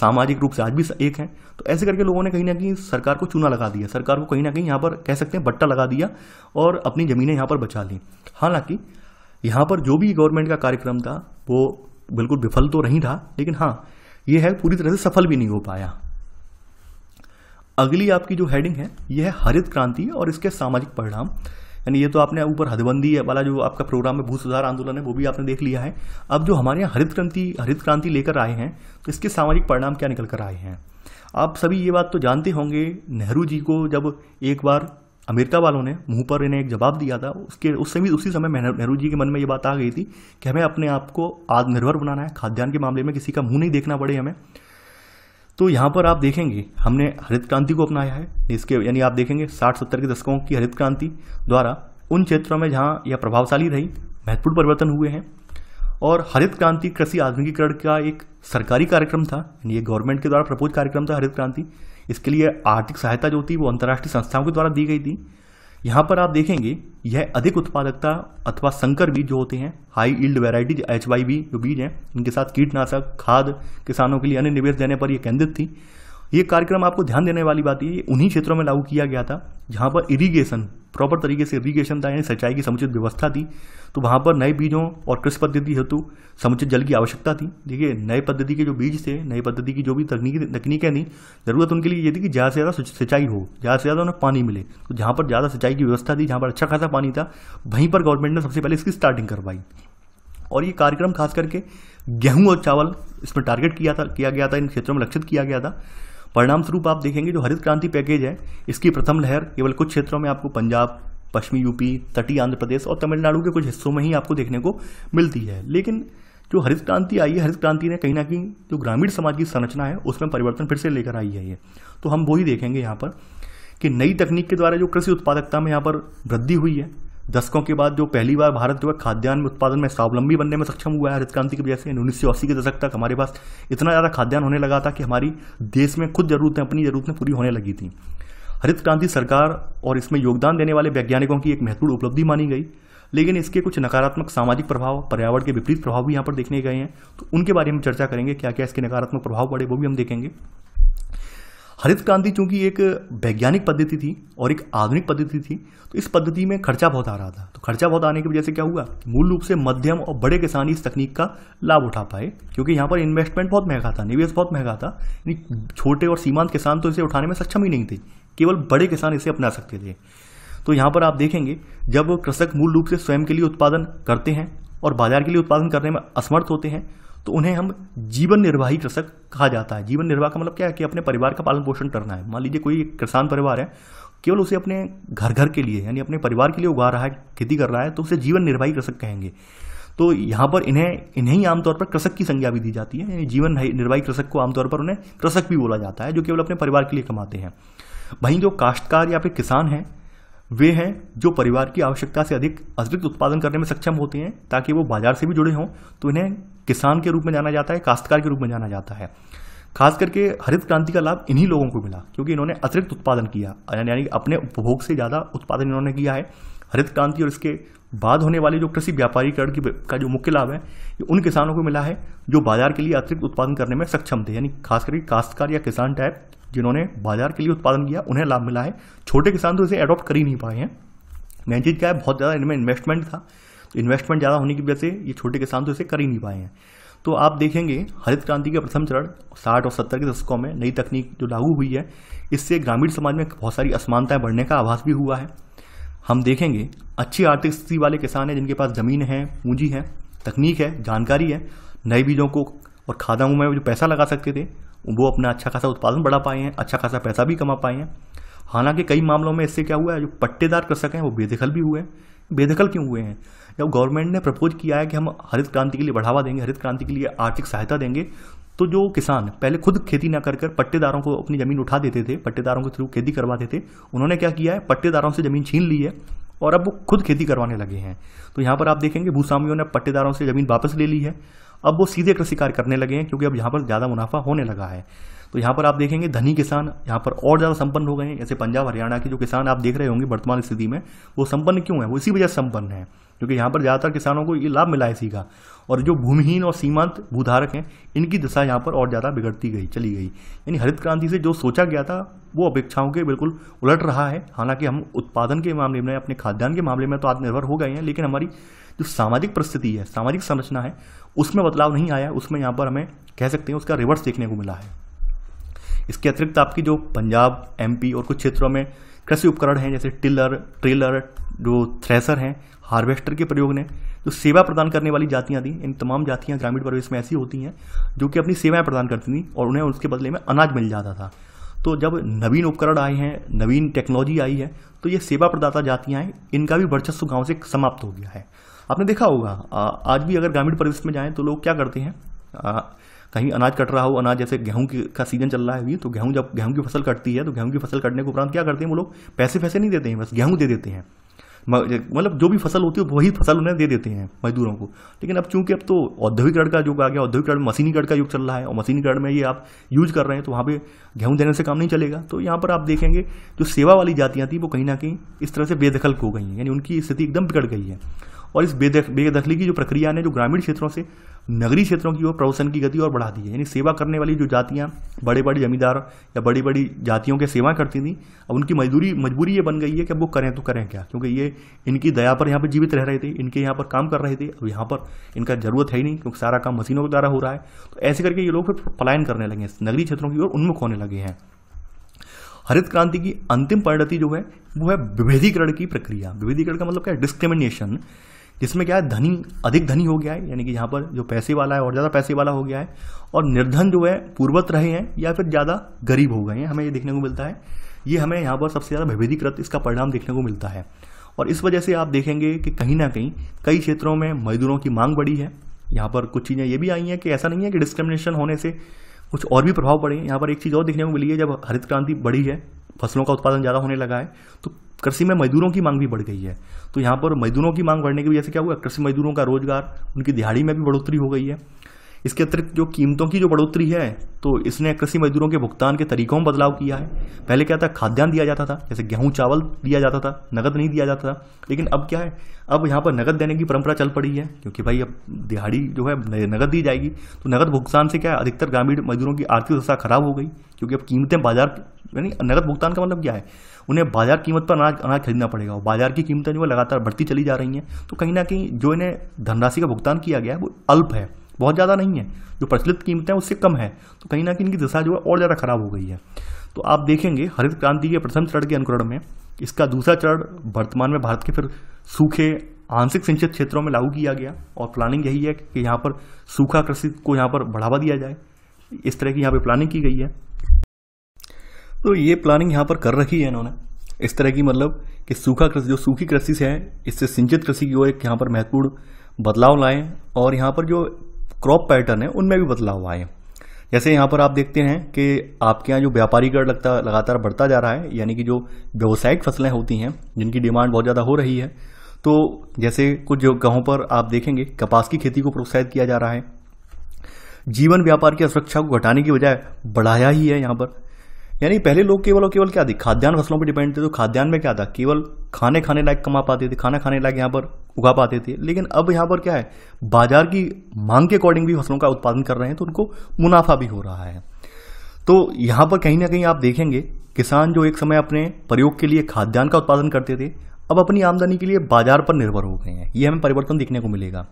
सामाजिक रूप से आज भी एक हैं तो ऐसे करके लोगों ने कहीं ना कहीं सरकार को चूना लगा दिया सरकार को कहीं ना कहीं यहाँ पर कह सकते हैं बट्टा लगा दिया और अपनी ज़मीनें यहाँ पर बचा ली हालांकि यहाँ पर जो भी गवर्नमेंट का कार्यक्रम था वो बिल्कुल विफल तो नहीं था लेकिन हाँ ये है पूरी तरह से सफल भी नहीं हो पाया अगली आपकी जो हेडिंग है यह है हरित क्रांति और इसके सामाजिक परिणाम यानी ये तो आपने ऊपर हदबंदी वाला जो आपका प्रोग्राम है भू सुधार आंदोलन है वो भी आपने देख लिया है अब जो हमारे यहाँ हरित क्रांति हरित क्रांति लेकर आए हैं तो इसके सामाजिक परिणाम क्या निकल कर आए हैं आप सभी ये बात तो जानते होंगे नेहरू जी को जब एक बार अमेरिका वालों ने मुंह पर इन्हें एक जवाब दिया था उसके उससे भी उसी समय नेहरू जी के मन में ये बात आ गई थी कि हमें अपने आप को आत्मनिर्भर बनाना है खाद्यान्न के मामले में किसी का मुंह नहीं देखना पड़े हमें तो यहाँ पर आप देखेंगे हमने हरित क्रांति को अपनाया है इसके यानी आप देखेंगे साठ सत्तर के दशकों की हरित क्रांति द्वारा उन क्षेत्रों में जहाँ यह प्रभावशाली रही महत्वपूर्ण परिवर्तन हुए हैं और हरित क्रांति कृषि आधुनिकीकरण का एक सरकारी कार्यक्रम था यानी ये गवर्नमेंट के द्वारा प्रपोज कार्यक्रम था हरित क्रांति इसके लिए आर्थिक सहायता जो थी वो अंतर्राष्ट्रीय संस्थाओं के द्वारा दी गई थी यहाँ पर आप देखेंगे यह अधिक उत्पादकता अथवा संकर बीज जो होते हैं high yield variety H Y V जो बीज हैं इनके साथ कीटनाशक खाद किसानों के लिए अन्य निवेश देने पर यह केंद्रित थी ये कार्यक्रम आपको ध्यान देने वाली बात ये उन्हीं क्षेत्रों में लागू किया गया था जहाँ पर इरीगेशन प्रॉपर तरीके से इरीगेशन था यानी सिंचाई की समुचित व्यवस्था थी तो वहाँ पर नए बीजों और कृषि पद्धति हेतु समुचित जल की आवश्यकता थी देखिए नए पद्धति के जो बीज थे नई पद्धति की जो भी तकनीकी तकनीकें थी ज़रूरत उनके लिए ये थी कि ज़्यादा से ज़्यादा सिंचाई हो ज़्यादा से ज़्यादा उन्हें पानी मिले तो जहाँ पर ज़्यादा सिंचाई की व्यवस्था थी जहाँ पर अच्छा खासा पानी था वहीं पर गवर्नमेंट ने सबसे पहले इसकी स्टार्टिंग करवाई और ये कार्यक्रम खास करके गेहूँ और चावल इसमें टारगेट किया था किया गया था इन क्षेत्रों में लक्षित किया गया था परिणाम स्वरूप आप देखेंगे जो हरित क्रांति पैकेज है इसकी प्रथम लहर केवल कुछ क्षेत्रों में आपको पंजाब पश्चिमी यूपी तटीय आंध्र प्रदेश और तमिलनाडु के कुछ हिस्सों में ही आपको देखने को मिलती है लेकिन जो हरित क्रांति आई है हरित क्रांति ने कहीं ना कहीं जो ग्रामीण समाज की संरचना है उसमें परिवर्तन फिर से लेकर आई है ये तो हम वही देखेंगे यहाँ पर कि नई तकनीक के द्वारा जो कृषि उत्पादकता में यहाँ पर वृद्धि हुई है दशकों के बाद जो पहली बार भारत जो है खाद्यान्न उत्पादन में स्वावलंबी बनने में सक्षम हुआ है हरित क्रांति की वजह से उन्नीस सौ अस्सी के दशक तक हमारे पास इतना ज़्यादा खाद्यान्न होने लगा था कि हमारी देश में खुद ज़रूरतें अपनी ज़रूरतें पूरी होने लगी थी हरित क्रांति सरकार और इसमें योगदान देने वाले वैज्ञानिकों की एक महत्वपूर्ण उपलब्धि मानी गई लेकिन इसके कुछ नकारात्मक सामाजिक प्रभाव पर्यावरण के विपरीत प्रभाव भी यहाँ पर देखने गए हैं तो उनके बारे में चर्चा करेंगे क्या क्या इसके नकारात्मक प्रभाव पड़े वो भी हम देखेंगे हरित क्रांति चूंकि एक वैज्ञानिक पद्धति थी और एक आधुनिक पद्धति थी तो इस पद्धति में खर्चा बहुत आ रहा था तो खर्चा बहुत आने की वजह से क्या हुआ मूल रूप से मध्यम और बड़े किसान इस तकनीक का लाभ उठा पाए क्योंकि यहाँ पर इन्वेस्टमेंट बहुत महंगा था निवेश बहुत महंगा था छोटे और सीमांत किसान तो इसे उठाने में सक्षम ही नहीं थे केवल बड़े किसान इसे अपना सकते थे तो यहाँ पर आप देखेंगे जब कृषक मूल रूप से स्वयं के लिए उत्पादन करते हैं और बाजार के लिए उत्पादन करने में असमर्थ होते हैं तो उन्हें हम जीवन निर्वाही कृषक कहा जाता है जीवन निर्वाह का मतलब क्या है कि अपने परिवार का पालन पोषण करना है मान लीजिए कोई किसान परिवार है केवल उसे अपने घर घर के लिए यानी अपने परिवार के लिए उगा रहा है खेती कर रहा है तो उसे जीवन निर्वाही कृषक कहेंगे तो यहाँ पर इन्हें इन्हें ही आमतौर पर कृषक की संज्ञा भी दी जाती है यानी जीवन निर्वाही कृषक को आमतौर पर उन्हें कृषक भी बोला जाता है जो केवल अपने परिवार के लिए कमाते हैं वहीं जो काश्तकार या फिर किसान हैं वे हैं जो परिवार की आवश्यकता से अधिक अतिरिक्त उत्पादन करने में सक्षम होते हैं ताकि वो बाजार से भी जुड़े हों तो इन्हें किसान के रूप में जाना जाता है काश्तकार के रूप में जाना जाता है खास करके हरित क्रांति का लाभ इन्हीं लोगों को मिला क्योंकि इन्होंने अतिरिक्त उत्पादन किया यानी अपने उपभोग से ज़्यादा उत्पादन इन्होंने किया है हरित क्रांति और इसके बाद होने वाले जो कृषि व्यापारीकरण की का जो मुख्य लाभ है ये उन किसानों को मिला है जो बाजार के लिए अतिरिक्त उत्पादन करने में सक्षम थे यानी खास करके काश्तकार या किसान टाइप जिन्होंने बाजार के लिए उत्पादन किया उन्हें लाभ मिला है छोटे किसान तो इसे अडॉप्ट कर ही नहीं पाए हैं मेन चीज़ क्या है बहुत ज़्यादा इनमें इन्वेस्टमेंट था तो इन्वेस्टमेंट ज़्यादा होने की वजह से ये छोटे किसान तो इसे कर ही नहीं पाए हैं तो आप देखेंगे हरित क्रांति के प्रथम चरण साठ और सत्तर के दशकों में नई तकनीक जो लागू हुई है इससे ग्रामीण समाज में बहुत सारी असमानताएं बढ़ने का आभास भी हुआ है हम देखेंगे अच्छी आर्थिक स्थिति वाले किसान हैं जिनके पास ज़मीन है पूंजी है तकनीक है जानकारी है नए बीजों को और खादाओं में जो पैसा लगा सकते थे वो अपना अच्छा खासा उत्पादन बढ़ा पाए हैं अच्छा खासा पैसा भी कमा पाए हैं हालांकि कई मामलों में इससे क्या हुआ है जो पट्टेदार कृषक हैं वो बेदखल भी हुए हैं बेदखल क्यों हुए हैं जब गवर्नमेंट ने प्रपोज किया है कि हम हरित क्रांति के लिए बढ़ावा देंगे हरित क्रांति के लिए आर्थिक सहायता देंगे तो जो किसान पहले खुद खेती ना कर कर पट्टेदारों को अपनी ज़मीन उठा देते थे पट्टेदारों के थ्रू खेती करवाते थे उन्होंने क्या किया है पट्टेदारों से ज़मीन छीन ली है और अब वो खुद खेती करवाने लगे हैं तो यहाँ पर आप देखेंगे भूस्वामियों ने पट्टेदारों से ज़मीन वापस ले ली है अब वो सीधे कृषि कार्य करने लगे हैं क्योंकि अब यहाँ पर ज़्यादा मुनाफा होने लगा है तो यहाँ पर आप देखेंगे धनी किसान यहाँ पर और ज़्यादा संपन्न हो गए हैं जैसे पंजाब हरियाणा के जो किसान आप देख रहे होंगे वर्तमान स्थिति में वो संपन्न क्यों है वो इसी वजह से संपन्न है क्योंकि यहाँ पर ज़्यादातर किसानों को ये लाभ मिला है इसी का और जो भूमिहीन और सीमांत भूधारक हैं इनकी दशा यहाँ पर और ज़्यादा बिगड़ती गई चली गई यानी हरित क्रांति से जो सोचा गया था वो अपेक्षाओं के बिल्कुल उलट रहा है हालांकि हम उत्पादन के मामले में अपने खाद्यान्न के मामले में तो आत्मनिर्भर हो गए हैं लेकिन हमारी जो सामाजिक परिस्थिति है सामाजिक संरचना है उसमें बदलाव नहीं आया उसमें यहाँ पर हमें कह सकते हैं उसका रिवर्स देखने को मिला है इसके अतिरिक्त आपकी जो पंजाब एमपी और कुछ क्षेत्रों में कृषि उपकरण हैं जैसे टिलर ट्रेलर जो थ्रेसर हैं हार्वेस्टर के प्रयोग ने जो सेवा प्रदान करने वाली जातियाँ थीं इन तमाम जातियाँ ग्रामीण परिवेश में ऐसी होती हैं जो कि अपनी सेवाएं प्रदान करती थीं और उन्हें उसके बदले में अनाज मिल जाता था तो जब नवीन उपकरण आए हैं नवीन टेक्नोलॉजी आई है तो ये सेवा प्रदाता जातियाँ हैं इनका भी वर्चस्व गाँव से समाप्त हो गया है आपने देखा होगा आज भी अगर ग्रामीण परिवेश में जाएँ तो लोग क्या करते हैं कहीं अनाज कट रहा हो अनाज जैसे गेहूं की का सीजन चल रहा है अभी तो गेहूं जब गेहूं की फसल कटती है तो गेहूं की फसल कटने के उपरांत क्या करते हैं वो लोग पैसे पैसे नहीं देते हैं बस गेहूं दे देते हैं मतलब जो भी फसल होती है वही फसल उन्हें दे देते हैं मजदूरों को लेकिन अब चूंकि अब तो औद्योगिकरण का युग आ गया औद्योगिकरण मशीनीकरण का युग चल रहा है और मशीनीकरण में ये आप यूज कर रहे हैं तो वहाँ पे गेहूं देने से काम नहीं चलेगा तो यहाँ पर आप देखेंगे जो सेवा वाली जातियाँ थी वो कहीं ना कहीं इस तरह से बेदखल हो गई हैं यानी उनकी स्थिति एकदम बिगड़ गई है और इस बेदख बेदखली की जो प्रक्रिया ने जो ग्रामीण क्षेत्रों से नगरीय क्षेत्रों की ओर प्रवसन की गति और बढ़ा दी है यानी सेवा करने वाली जो जातियाँ बड़े बड़े जमींदार या बड़ी बड़ी जातियों के सेवा करती थी अब उनकी मजदूरी मजबूरी ये बन गई है कि अब वो करें तो करें क्या क्योंकि ये इनकी दया पर यहाँ पर जीवित रह रहे थे इनके यहाँ पर काम कर रहे थे अब यहाँ पर इनका ज़रूरत है ही नहीं क्योंकि सारा काम मशीनों के द्वारा हो रहा है तो ऐसे करके ये लोग फिर पलायन करने लगे हैं नगरीय क्षेत्रों की ओर उन्मुख होने लगे हैं हरित क्रांति की अंतिम परिणति जो है वो है विभेदीकरण की प्रक्रिया विभेदीकरण का मतलब क्या है डिस्क्रिमिनेशन जिसमें क्या है धनी अधिक धनी हो गया है यानी कि यहाँ पर जो पैसे वाला है और ज़्यादा पैसे वाला हो गया है और निर्धन जो है पूर्वत रहे हैं या फिर ज़्यादा गरीब हो गए हैं हमें ये देखने को मिलता है ये हमें यहाँ पर सबसे ज़्यादा विभेदीकृत इसका परिणाम देखने को मिलता है और इस वजह से आप देखेंगे कि कहीं ना कहीं कई क्षेत्रों में मजदूरों की मांग बढ़ी है यहाँ पर कुछ चीज़ें ये भी आई हैं कि ऐसा नहीं है कि डिस्क्रिमिनेशन होने से कुछ और भी प्रभाव पड़े यहाँ पर एक चीज़ और देखने को मिली है जब हरित क्रांति बढ़ी है फसलों का उत्पादन ज़्यादा होने लगा है तो कृषि में मजदूरों की मांग भी बढ़ गई है तो यहाँ पर मजदूरों की मांग बढ़ने की वजह से क्या हुआ कृषि मजदूरों का रोजगार उनकी दिहाड़ी में भी बढ़ोतरी हो गई है इसके अतिरिक्त जो कीमतों की जो बढ़ोतरी है तो इसने कृषि मजदूरों के भुगतान के तरीकों में बदलाव किया है पहले क्या था खाद्यान्न दिया जाता था जैसे गेहूं चावल दिया जाता था नगद नहीं दिया जाता था लेकिन अब क्या है अब यहाँ पर नगद देने की परंपरा चल पड़ी है क्योंकि भाई अब दिहाड़ी जो है नगद दी जाएगी तो नगद भुगतान से क्या है अधिकतर ग्रामीण मजदूरों की आर्थिक दशा खराब हो गई क्योंकि अब कीमतें बाजार यानी नगद भुगतान का मतलब क्या है उन्हें बाजार कीमत पर अनाज अनाज खरीदना पड़ेगा और बाजार की कीमतें जो है लगातार बढ़ती चली जा रही हैं तो कहीं ना कहीं जो इन्हें धनराशि का भुगतान किया गया है वो अल्प है बहुत ज़्यादा नहीं है जो प्रचलित कीमतें हैं उससे कम है तो कहीं ना कहीं इनकी दिशा जो है और ज़्यादा खराब हो गई है तो आप देखेंगे हरित क्रांति के प्रथम चरण के अनुकरण में इसका दूसरा चरण वर्तमान में भारत के फिर सूखे आंशिक सिंचित क्षेत्रों में लागू किया गया और प्लानिंग यही है कि यहाँ पर सूखा कृषि को यहाँ पर बढ़ावा दिया जाए इस तरह की यहाँ पर प्लानिंग की गई है तो ये प्लानिंग यहाँ पर कर रखी है इन्होंने इस तरह की मतलब कि सूखा कृषि जो सूखी कृषि से है इससे सिंचित कृषि की ओर एक यहाँ पर महत्वपूर्ण बदलाव लाएँ और यहाँ पर जो क्रॉप पैटर्न है उनमें भी बदलाव आए जैसे यहाँ पर आप देखते हैं कि आपके यहाँ जो व्यापारीकरण लगता लगातार बढ़ता जा रहा है यानी कि जो व्यावसायिक फसलें होती हैं जिनकी डिमांड बहुत ज़्यादा हो रही है तो जैसे कुछ जगहों पर आप देखेंगे कपास की खेती को प्रोत्साहित किया जा रहा है जीवन व्यापार की असुरक्षा को घटाने की बजाय बढ़ाया ही है यहाँ पर यानी पहले लोग केवल और केवल क्या थे खाद्यान्न फसलों पर डिपेंड थे तो खाद्यान्न में क्या था केवल खाने खाने लायक कमा पाते थे खाना खाने लायक यहाँ पर उगा पाते थे लेकिन अब यहाँ पर क्या है बाजार की मांग के अकॉर्डिंग भी फसलों का उत्पादन कर रहे हैं तो उनको मुनाफा भी हो रहा है तो यहाँ पर कहीं ना कहीं आप देखेंगे किसान जो एक समय अपने प्रयोग के लिए खाद्यान्न का उत्पादन करते थे अब अपनी आमदनी के लिए बाजार पर निर्भर हो गए हैं ये हमें परिवर्तन देखने को मिलेगा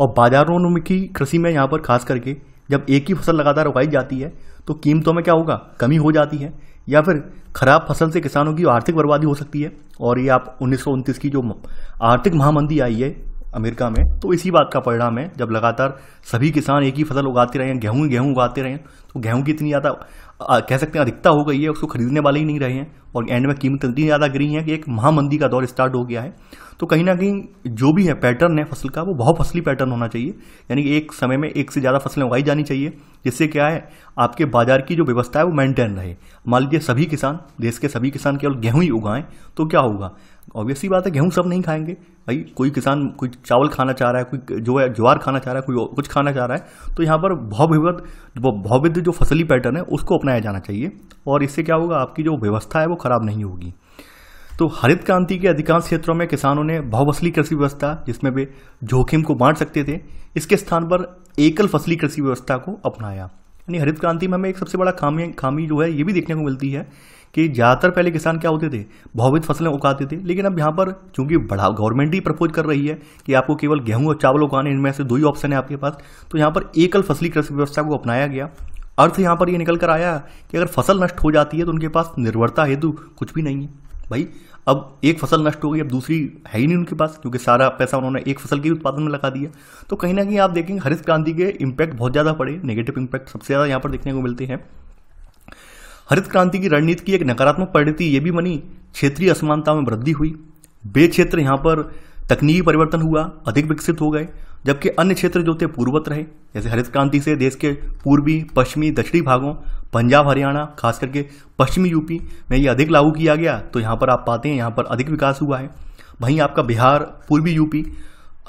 और बाजारोन्मुखी कृषि में यहाँ पर खास करके जब एक ही फसल लगातार उगाई जाती है तो कीमतों में क्या होगा कमी हो जाती है या फिर खराब फसल से किसानों की आर्थिक बर्बादी हो सकती है और ये आप उन्नीस की जो आर्थिक महामंदी आई है अमेरिका में तो इसी बात का परिणाम है जब लगातार सभी किसान एक ही फसल उगाते रहे हैं गेहूँ गेहूँ उगाते रहे हैं तो गेहूँ की इतनी ज़्यादा कह सकते हैं अधिकता हो गई है उसको खरीदने वाले ही नहीं रहे हैं और एंड में कीमत इतनी ज़्यादा गिरी है कि एक महामंदी का दौर स्टार्ट हो गया है तो कहीं ना कहीं जो भी है पैटर्न है फसल का वो बहुत फसली पैटर्न होना चाहिए यानी कि एक समय में एक से ज़्यादा फसलें उगाई जानी चाहिए जिससे क्या है आपके बाजार की जो व्यवस्था है वो मेंटेन रहे मान लीजिए सभी किसान देश के सभी किसान केवल गेहूं ही उगाएं तो क्या होगा ऑब्वियसली बात है गेहूँ सब नहीं खाएंगे भाई कोई किसान कोई चावल खाना चाह रहा है कोई जो है ज्वार खाना चाह रहा है कोई कुछ खाना चाह रहा है तो यहाँ पर भौविवत भौविध जो फसली पैटर्न है उसको अपनाया जाना चाहिए और इससे क्या होगा आपकी जो व्यवस्था है वो ख़राब नहीं होगी तो हरित क्रांति के अधिकांश क्षेत्रों में किसानों ने बहुफसली कृषि व्यवस्था जिसमें वे जोखिम को बांट सकते थे इसके स्थान पर एकल फसली कृषि व्यवस्था को अपनाया यानी हरित क्रांति में हमें एक सबसे बड़ा खामी खामी जो है ये भी देखने को मिलती है कि ज़्यादातर पहले किसान क्या होते थे बहुविध फसलें उगाते थे लेकिन अब यहाँ पर चूंकि बढ़ा गवर्नमेंट ही प्रपोज कर रही है कि आपको केवल गेहूँ और चावल उगाने इनमें से दो ही ऑप्शन है आपके पास तो यहाँ पर एकल फसली कृषि व्यवस्था को अपनाया गया अर्थ यहाँ पर ये निकल कर आया कि अगर फसल नष्ट हो जाती है तो उनके पास निर्भरता हेतु कुछ भी नहीं है भाई अब एक फसल नष्ट हो गई अब दूसरी है ही नहीं उनके पास क्योंकि सारा पैसा उन्होंने एक फसल के उत्पादन में लगा दिया तो कहीं ना कहीं आप देखेंगे हरित क्रांति के इम्पैक्ट बहुत ज़्यादा पड़े नेगेटिव इम्पैक्ट सबसे ज़्यादा यहाँ पर देखने को मिलते हैं हरित क्रांति की रणनीति की एक नकारात्मक परिणति ये भी बनी क्षेत्रीय असमानता में वृद्धि हुई बे क्षेत्र यहाँ पर तकनीकी परिवर्तन हुआ अधिक विकसित हो गए जबकि अन्य क्षेत्र जो थे पूर्वत रहे जैसे हरित क्रांति से देश के पूर्वी पश्चिमी दक्षिणी भागों पंजाब हरियाणा खास करके पश्चिमी यूपी में ये अधिक लागू किया गया तो यहाँ पर आप पाते हैं यहाँ पर अधिक विकास हुआ है वहीं आपका बिहार पूर्वी यूपी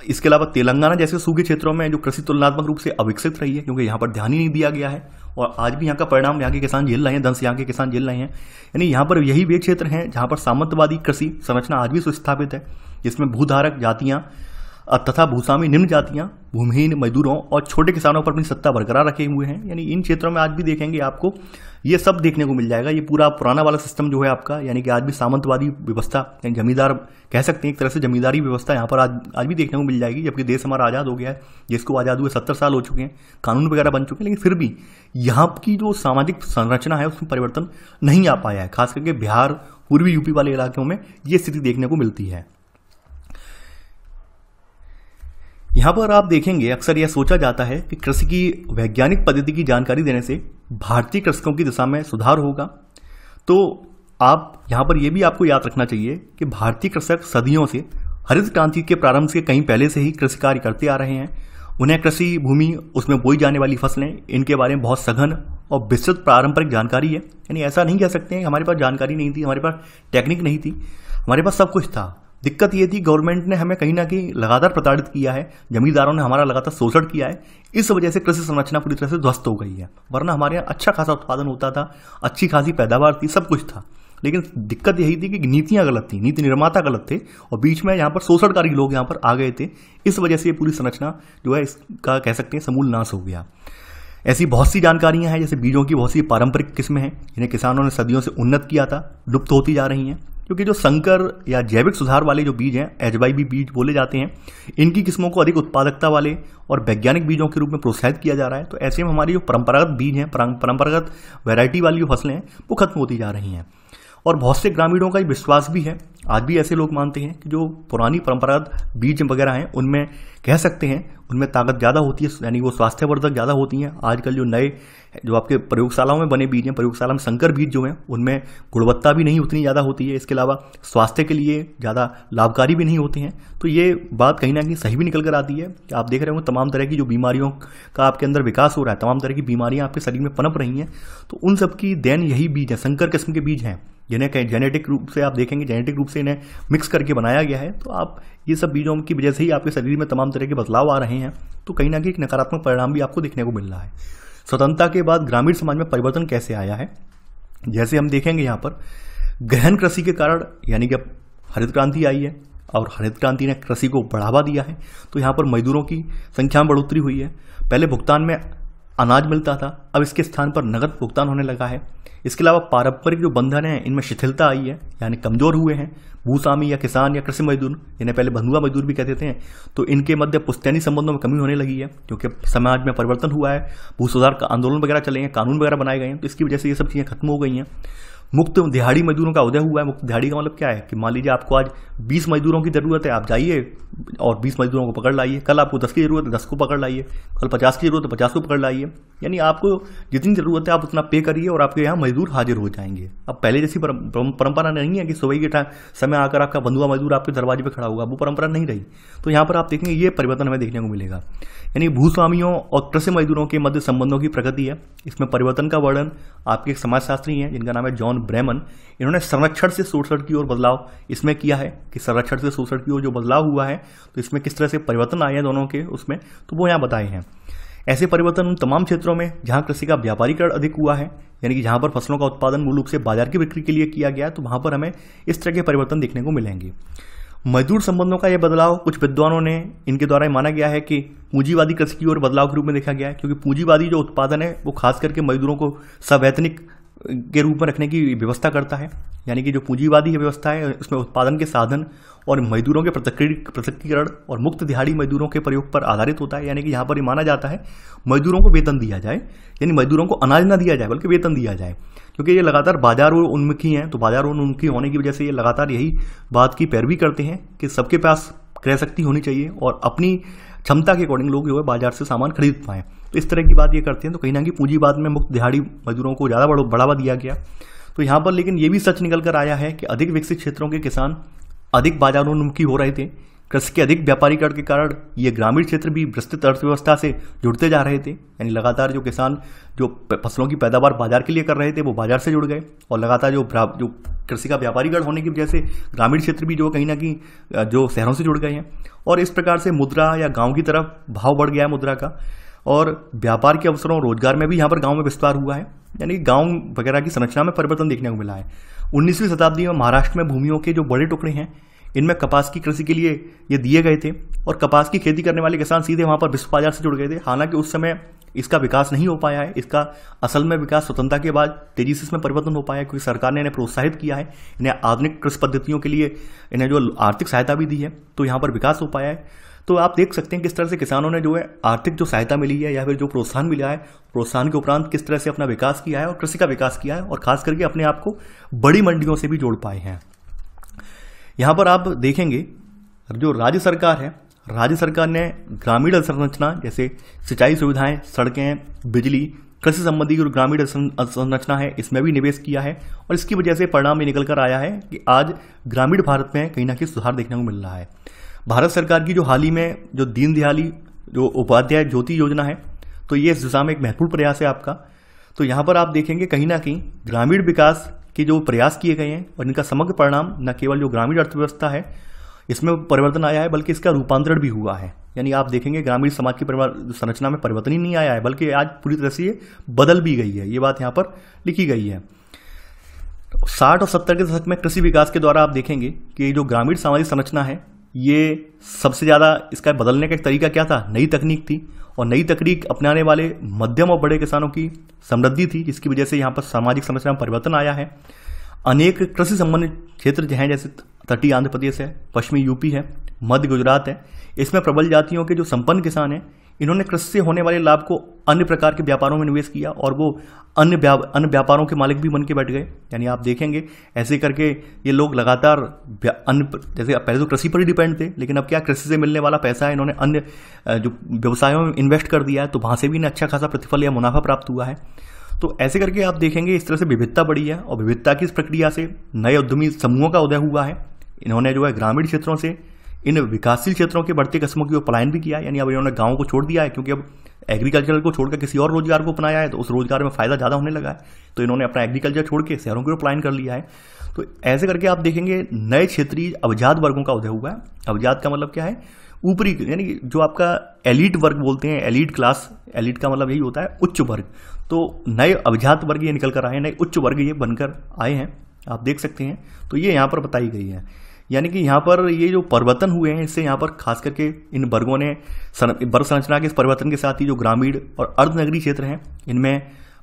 इसके अलावा तेलंगाना जैसे सूखे क्षेत्रों में जो कृषि तुलनात्मक रूप से अविकसित रही है क्योंकि यहाँ पर ध्यान ही नहीं दिया गया है और आज भी यहाँ का परिणाम यहाँ के किसान झेल रहे हैं दंश यहाँ के किसान झेल रहे हैं यानी यहाँ पर यही वे क्षेत्र हैं जहाँ पर सामंतवादी कृषि संरचना आज भी सुस्थापित है जिसमें भूधारक जातियाँ तथा भूसामी निम्न जातियां भूमिहीन मजदूरों और छोटे किसानों पर अपनी सत्ता बरकरार रखे हुए हैं यानी इन क्षेत्रों में आज भी देखेंगे आपको ये सब देखने को मिल जाएगा ये पूरा पुराना वाला सिस्टम जो है आपका यानी कि आज भी सामंतवादी व्यवस्था यानी जमींदार कह सकते हैं एक तरह से जमींदारी व्यवस्था यहाँ पर आज आज भी देखने को मिल जाएगी जबकि देश हमारा आज़ाद हो गया है जिसको आज़ाद हुए सत्तर साल हो चुके हैं कानून वगैरह बन चुके हैं लेकिन फिर भी यहाँ की जो सामाजिक संरचना है उसमें परिवर्तन नहीं आ पाया है खास करके बिहार पूर्वी यूपी वाले इलाकों में ये स्थिति देखने को मिलती है यहाँ पर आप देखेंगे अक्सर यह सोचा जाता है कि कृषि की वैज्ञानिक पद्धति की जानकारी देने से भारतीय कृषकों की दिशा में सुधार होगा तो आप यहाँ पर यह भी आपको याद रखना चाहिए कि भारतीय कृषक सदियों से हरित क्रांति के प्रारंभ से कहीं पहले से ही कृषि कार्य करते आ रहे हैं उन्हें कृषि भूमि उसमें बोई जाने वाली फसलें इनके बारे में बहुत सघन और विस्तृत पारंपरिक जानकारी है यानी ऐसा नहीं कह सकते हैं हमारे पास जानकारी नहीं थी हमारे पास टेक्निक नहीं थी हमारे पास सब कुछ था दिक्कत ये थी गवर्नमेंट ने हमें कहीं ना कहीं लगातार प्रताड़ित किया है जमींदारों ने हमारा लगातार शोषण किया है इस वजह से कृषि संरचना पूरी तरह से ध्वस्त हो गई है वरना हमारे यहाँ अच्छा खासा उत्पादन होता था अच्छी खासी पैदावार थी सब कुछ था लेकिन दिक्कत यही थी कि नीतियाँ गलत थी नीति निर्माता गलत थे और बीच में यहाँ पर शोषणकारी लोग यहाँ पर आ गए थे इस वजह से ये पूरी संरचना जो है इसका कह सकते हैं समूल नाश हो गया ऐसी बहुत सी जानकारियाँ हैं जैसे बीजों की बहुत सी पारंपरिक किस्में हैं जिन्हें किसानों ने सदियों से उन्नत किया था लुप्त होती जा रही हैं क्योंकि जो संकर या जैविक सुधार वाले जो बीज हैं बी बीज बोले जाते हैं इनकी किस्मों को अधिक उत्पादकता वाले और वैज्ञानिक बीजों के रूप में प्रोत्साहित किया जा रहा है तो ऐसे में हमारी जो परंपरागत बीज हैं परंपरागत वैरायटी वाली जो फसलें हैं वो खत्म होती जा रही हैं और बहुत से ग्रामीणों का ये विश्वास भी है आज भी ऐसे लोग मानते हैं कि जो पुरानी परंपरागत बीज वगैरह हैं उनमें कह सकते हैं उनमें ताकत ज़्यादा होती है यानी वो स्वास्थ्यवर्धक ज़्यादा होती हैं आजकल जो नए जो आपके प्रयोगशालाओं में बने बीज हैं प्रयोगशाला में संकर बीज जो हैं उनमें गुणवत्ता भी नहीं उतनी ज़्यादा होती है इसके अलावा स्वास्थ्य के लिए ज़्यादा लाभकारी भी नहीं होते हैं तो ये बात कहीं ना कहीं सही भी निकल कर आती है कि आप देख रहे हो तमाम तरह की जो बीमारियों का आपके अंदर विकास हो रहा है तमाम तरह की बीमारियाँ आपके शरीर में पनप रही हैं तो उन सब की देन यही बीज है संकर किस्म के बीज हैं जिन्हें कहीं जेनेटिक रूप से आप देखेंगे जेनेटिक रूप से इन्हें मिक्स करके बनाया गया है तो आप ये सब बीजों की वजह से ही आपके शरीर में तमाम तरह के बदलाव आ रहे हैं तो कहीं ना कहीं एक नकारात्मक परिणाम भी आपको देखने को मिल रहा है स्वतंत्रता के बाद ग्रामीण समाज में परिवर्तन कैसे आया है जैसे हम देखेंगे यहाँ पर गहन कृषि के कारण यानी कि अब हरित क्रांति आई है और हरित क्रांति ने कृषि को बढ़ावा दिया है तो यहाँ पर मजदूरों की संख्या में बढ़ोतरी हुई है पहले भुगतान में अनाज मिलता था अब इसके स्थान पर नगद भुगतान होने लगा है इसके अलावा पारंपरिक जो बंधन हैं इनमें शिथिलता आई है यानी कमजोर हुए हैं भूसामी या किसान या कृषि मजदूर इन्हें पहले बंधुआ मजदूर भी कहते थे तो इनके मध्य पुस्तैनी संबंधों में कमी होने लगी है क्योंकि समाज में परिवर्तन हुआ है भू सुधार का आंदोलन वगैरह चले हैं कानून वगैरह बनाए गए हैं तो इसकी वजह से ये सब चीज़ें खत्म हो गई हैं मुक्त दिहाड़ी मजदूरों का उदय हुआ है मुक्त दिहाड़ी का मतलब क्या है कि मान लीजिए आपको आज 20 मजदूरों की ज़रूरत है आप जाइए और 20 मजदूरों को पकड़ लाइए कल आपको 10 की ज़रूरत है 10 को पकड़ लाइए कल 50 की ज़रूरत है 50 को पकड़ लाइए यानी आपको जितनी ज़रूरत है आप उतना पे करिए और आपके यहाँ मजदूर हाजिर हो जाएंगे अब पहले जैसी परंपरा नहीं है कि सुबह के टाइम समय आकर आपका बंधुआ मजदूर आपके दरवाजे पर खड़ा होगा वो परंपरा नहीं रही तो यहाँ पर आप देखेंगे ये परिवर्तन हमें देखने को मिलेगा यानी भूस्वामियों और कृषि मजदूरों के मध्य संबंधों की प्रगति है इसमें परिवर्तन का वर्णन आपके एक समाजशास्त्री हैं जिनका नाम है जॉन ब्रेमन इन्होंने संरक्षण से शोषण की ओर बदलाव इसमें किया है कि संरक्षण से शोषण की ओर जो बदलाव हुआ है तो इसमें किस तरह से परिवर्तन आए हैं दोनों के उसमें तो वो यहाँ बताए हैं ऐसे परिवर्तन उन तमाम क्षेत्रों में जहाँ कृषि का व्यापारीकरण अधिक हुआ है यानी कि जहाँ पर फसलों का उत्पादन मूल रूप से बाजार की बिक्री के लिए किया गया तो वहाँ पर हमें इस तरह के परिवर्तन देखने को मिलेंगे मजदूर संबंधों का यह बदलाव कुछ विद्वानों ने इनके द्वारा माना गया है कि पूंजीवादी कृषि की ओर बदलाव के रूप में देखा गया है क्योंकि पूंजीवादी जो उत्पादन है वो खास करके मजदूरों को सवैतनिक के रूप में रखने की व्यवस्था करता है यानी कि जो पूंजीवादी व्यवस्था है उसमें उत्पादन के साधन और मजदूरों के पृथकीकरण और मुक्त दिहाड़ी मजदूरों के प्रयोग पर आधारित होता है यानी कि यहाँ पर ये माना जाता है मजदूरों को वेतन दिया जाए यानी मजदूरों को अनाज ना दिया जाए बल्कि वेतन दिया जाए क्योंकि ये लगातार बाजार उन्मुखी हैं तो बाजार उन्मुखी होने की वजह से ये लगातार यही बात की पैरवी करते हैं कि सबके पास क्रय शक्ति होनी चाहिए और अपनी क्षमता के अकॉर्डिंग लोग जो है बाजार से सामान खरीद पाएँ तो इस तरह की बात ये करते हैं तो कहीं ना कहीं पूंजीवाद में मुक्त दिहाड़ी मजदूरों को ज़्यादा बढ़ावा दिया गया तो यहाँ पर लेकिन ये भी सच निकल कर आया है कि अधिक विकसित क्षेत्रों के किसान अधिक बाजारोन्मुखी हो रहे थे कृषि के अधिक व्यापारीकरण के कारण ये ग्रामीण क्षेत्र भी विस्तृत अर्थव्यवस्था से जुड़ते जा रहे थे यानी लगातार जो किसान जो फसलों की पैदावार बाजार के लिए कर रहे थे वो बाजार से जुड़ गए और लगातार जो जो कृषि का व्यापारीकरण होने की वजह से ग्रामीण क्षेत्र भी जो कहीं ना कहीं जो शहरों से जुड़ गए हैं और इस प्रकार से मुद्रा या गाँव की तरफ भाव बढ़ गया है मुद्रा का और व्यापार के अवसरों और रोजगार में भी यहाँ पर गाँव में विस्तार हुआ है यानी कि गाँव वगैरह की संरचना में परिवर्तन देखने को मिला है उन्नीसवीं शताब्दी में महाराष्ट्र में भूमियों के जो बड़े टुकड़े हैं इनमें कपास की कृषि के लिए ये दिए गए थे और कपास की खेती करने वाले किसान सीधे वहाँ पर विश्व बाजार से जुड़ गए थे हालांकि उस समय इसका विकास नहीं हो पाया है इसका असल में विकास स्वतंत्रता के बाद तेजी से इसमें परिवर्तन हो पाया है क्योंकि सरकार ने इन्हें प्रोत्साहित किया है इन्हें आधुनिक कृषि पद्धतियों के लिए इन्हें जो आर्थिक सहायता भी दी है तो यहाँ पर विकास हो पाया है तो आप देख सकते हैं किस तरह से किसानों ने जो है आर्थिक जो सहायता मिली है या फिर जो प्रोत्साहन मिला है प्रोत्साहन के उपरांत किस तरह से अपना विकास किया है और कृषि का विकास किया है और खास करके अपने आप को बड़ी मंडियों से भी जोड़ पाए हैं यहाँ पर आप देखेंगे जो राज्य सरकार है राज्य सरकार ने ग्रामीण अवसंरचना जैसे सिंचाई सुविधाएं सड़कें बिजली कृषि संबंधी जो ग्रामीण अवसंरचना है इसमें भी निवेश किया है और इसकी वजह से परिणाम ये निकल कर आया है कि आज ग्रामीण भारत में कहीं ना कहीं सुधार देखने को मिल रहा है भारत सरकार की जो हाल ही में जो दीनदयाली जो उपाध्याय ज्योति योजना है तो ये इस दिशा में एक महत्वपूर्ण प्रयास है आपका तो यहाँ पर आप देखेंगे कहीं ना कहीं ग्रामीण विकास के जो प्रयास किए गए हैं और इनका समग्र परिणाम न केवल जो ग्रामीण अर्थव्यवस्था है इसमें परिवर्तन आया है बल्कि इसका रूपांतरण भी हुआ है यानी आप देखेंगे ग्रामीण समाज की संरचना में परिवर्तन ही नहीं आया है बल्कि आज पूरी तरह से ये बदल भी गई है ये बात यहाँ पर लिखी गई है साठ और सत्तर के दशक में कृषि विकास के द्वारा आप देखेंगे कि जो ग्रामीण सामाजिक संरचना है ये सबसे ज़्यादा इसका बदलने का तरीका क्या था नई तकनीक थी और नई तकनीक अपनाने वाले मध्यम और बड़े किसानों की समृद्धि थी जिसकी वजह से यहाँ पर सामाजिक समस्या में परिवर्तन आया है अनेक कृषि संबंधित क्षेत्र हैं जैसे तटीय आंध्र प्रदेश है पश्चिमी यूपी है मध्य गुजरात है इसमें प्रबल जातियों के जो संपन्न किसान हैं इन्होंने कृषि से होने वाले लाभ को अन्य प्रकार के व्यापारों में निवेश किया और वो अन्य अन्य व्यापारों के मालिक भी बन के बैठ गए यानी आप देखेंगे ऐसे करके ये लोग लगातार अन्य जैसे पहले तो कृषि पर ही डिपेंड थे लेकिन अब क्या कृषि से मिलने वाला पैसा है इन्होंने अन्य जो व्यवसायों में इन्वेस्ट कर दिया है तो वहाँ से भी इन्हें अच्छा खासा प्रतिफल या मुनाफा प्राप्त हुआ है तो ऐसे करके आप देखेंगे इस तरह से विविधता बढ़ी है और विविधता की इस प्रक्रिया से नए उद्यमी समूहों का उदय हुआ है इन्होंने जो है ग्रामीण क्षेत्रों से इन विकासशील क्षेत्रों के बढ़ते कस्बों की पलायन भी किया यानी अब इन्होंने गाँव को छोड़ दिया है क्योंकि अब एग्रीकल्चर को छोड़कर किसी और रोजगार को अपनाया है तो उस रोजगार में फ़ायदा ज़्यादा होने लगा है तो इन्होंने अपना एग्रीकल्चर छोड़ के शहरों की ओर प्लान कर लिया है तो ऐसे करके आप देखेंगे नए क्षेत्रीय अवजात वर्गों का उदय हुआ है अवजात का मतलब क्या है ऊपरी यानी जो आपका एलिट वर्ग बोलते हैं एलिट क्लास एलिट का मतलब यही होता है उच्च वर्ग तो नए अभिजात वर्ग ये निकल कर आए नए उच्च वर्ग ये बनकर आए हैं आप देख सकते हैं तो ये यहाँ पर बताई गई है यानी कि यहाँ पर ये जो परिवर्तन हुए हैं इससे यहाँ पर खास करके इन वर्गों ने वर्ग संरचना के इस परिवर्तन के साथ ही जो ग्रामीण और अर्धनगरीय क्षेत्र हैं इनमें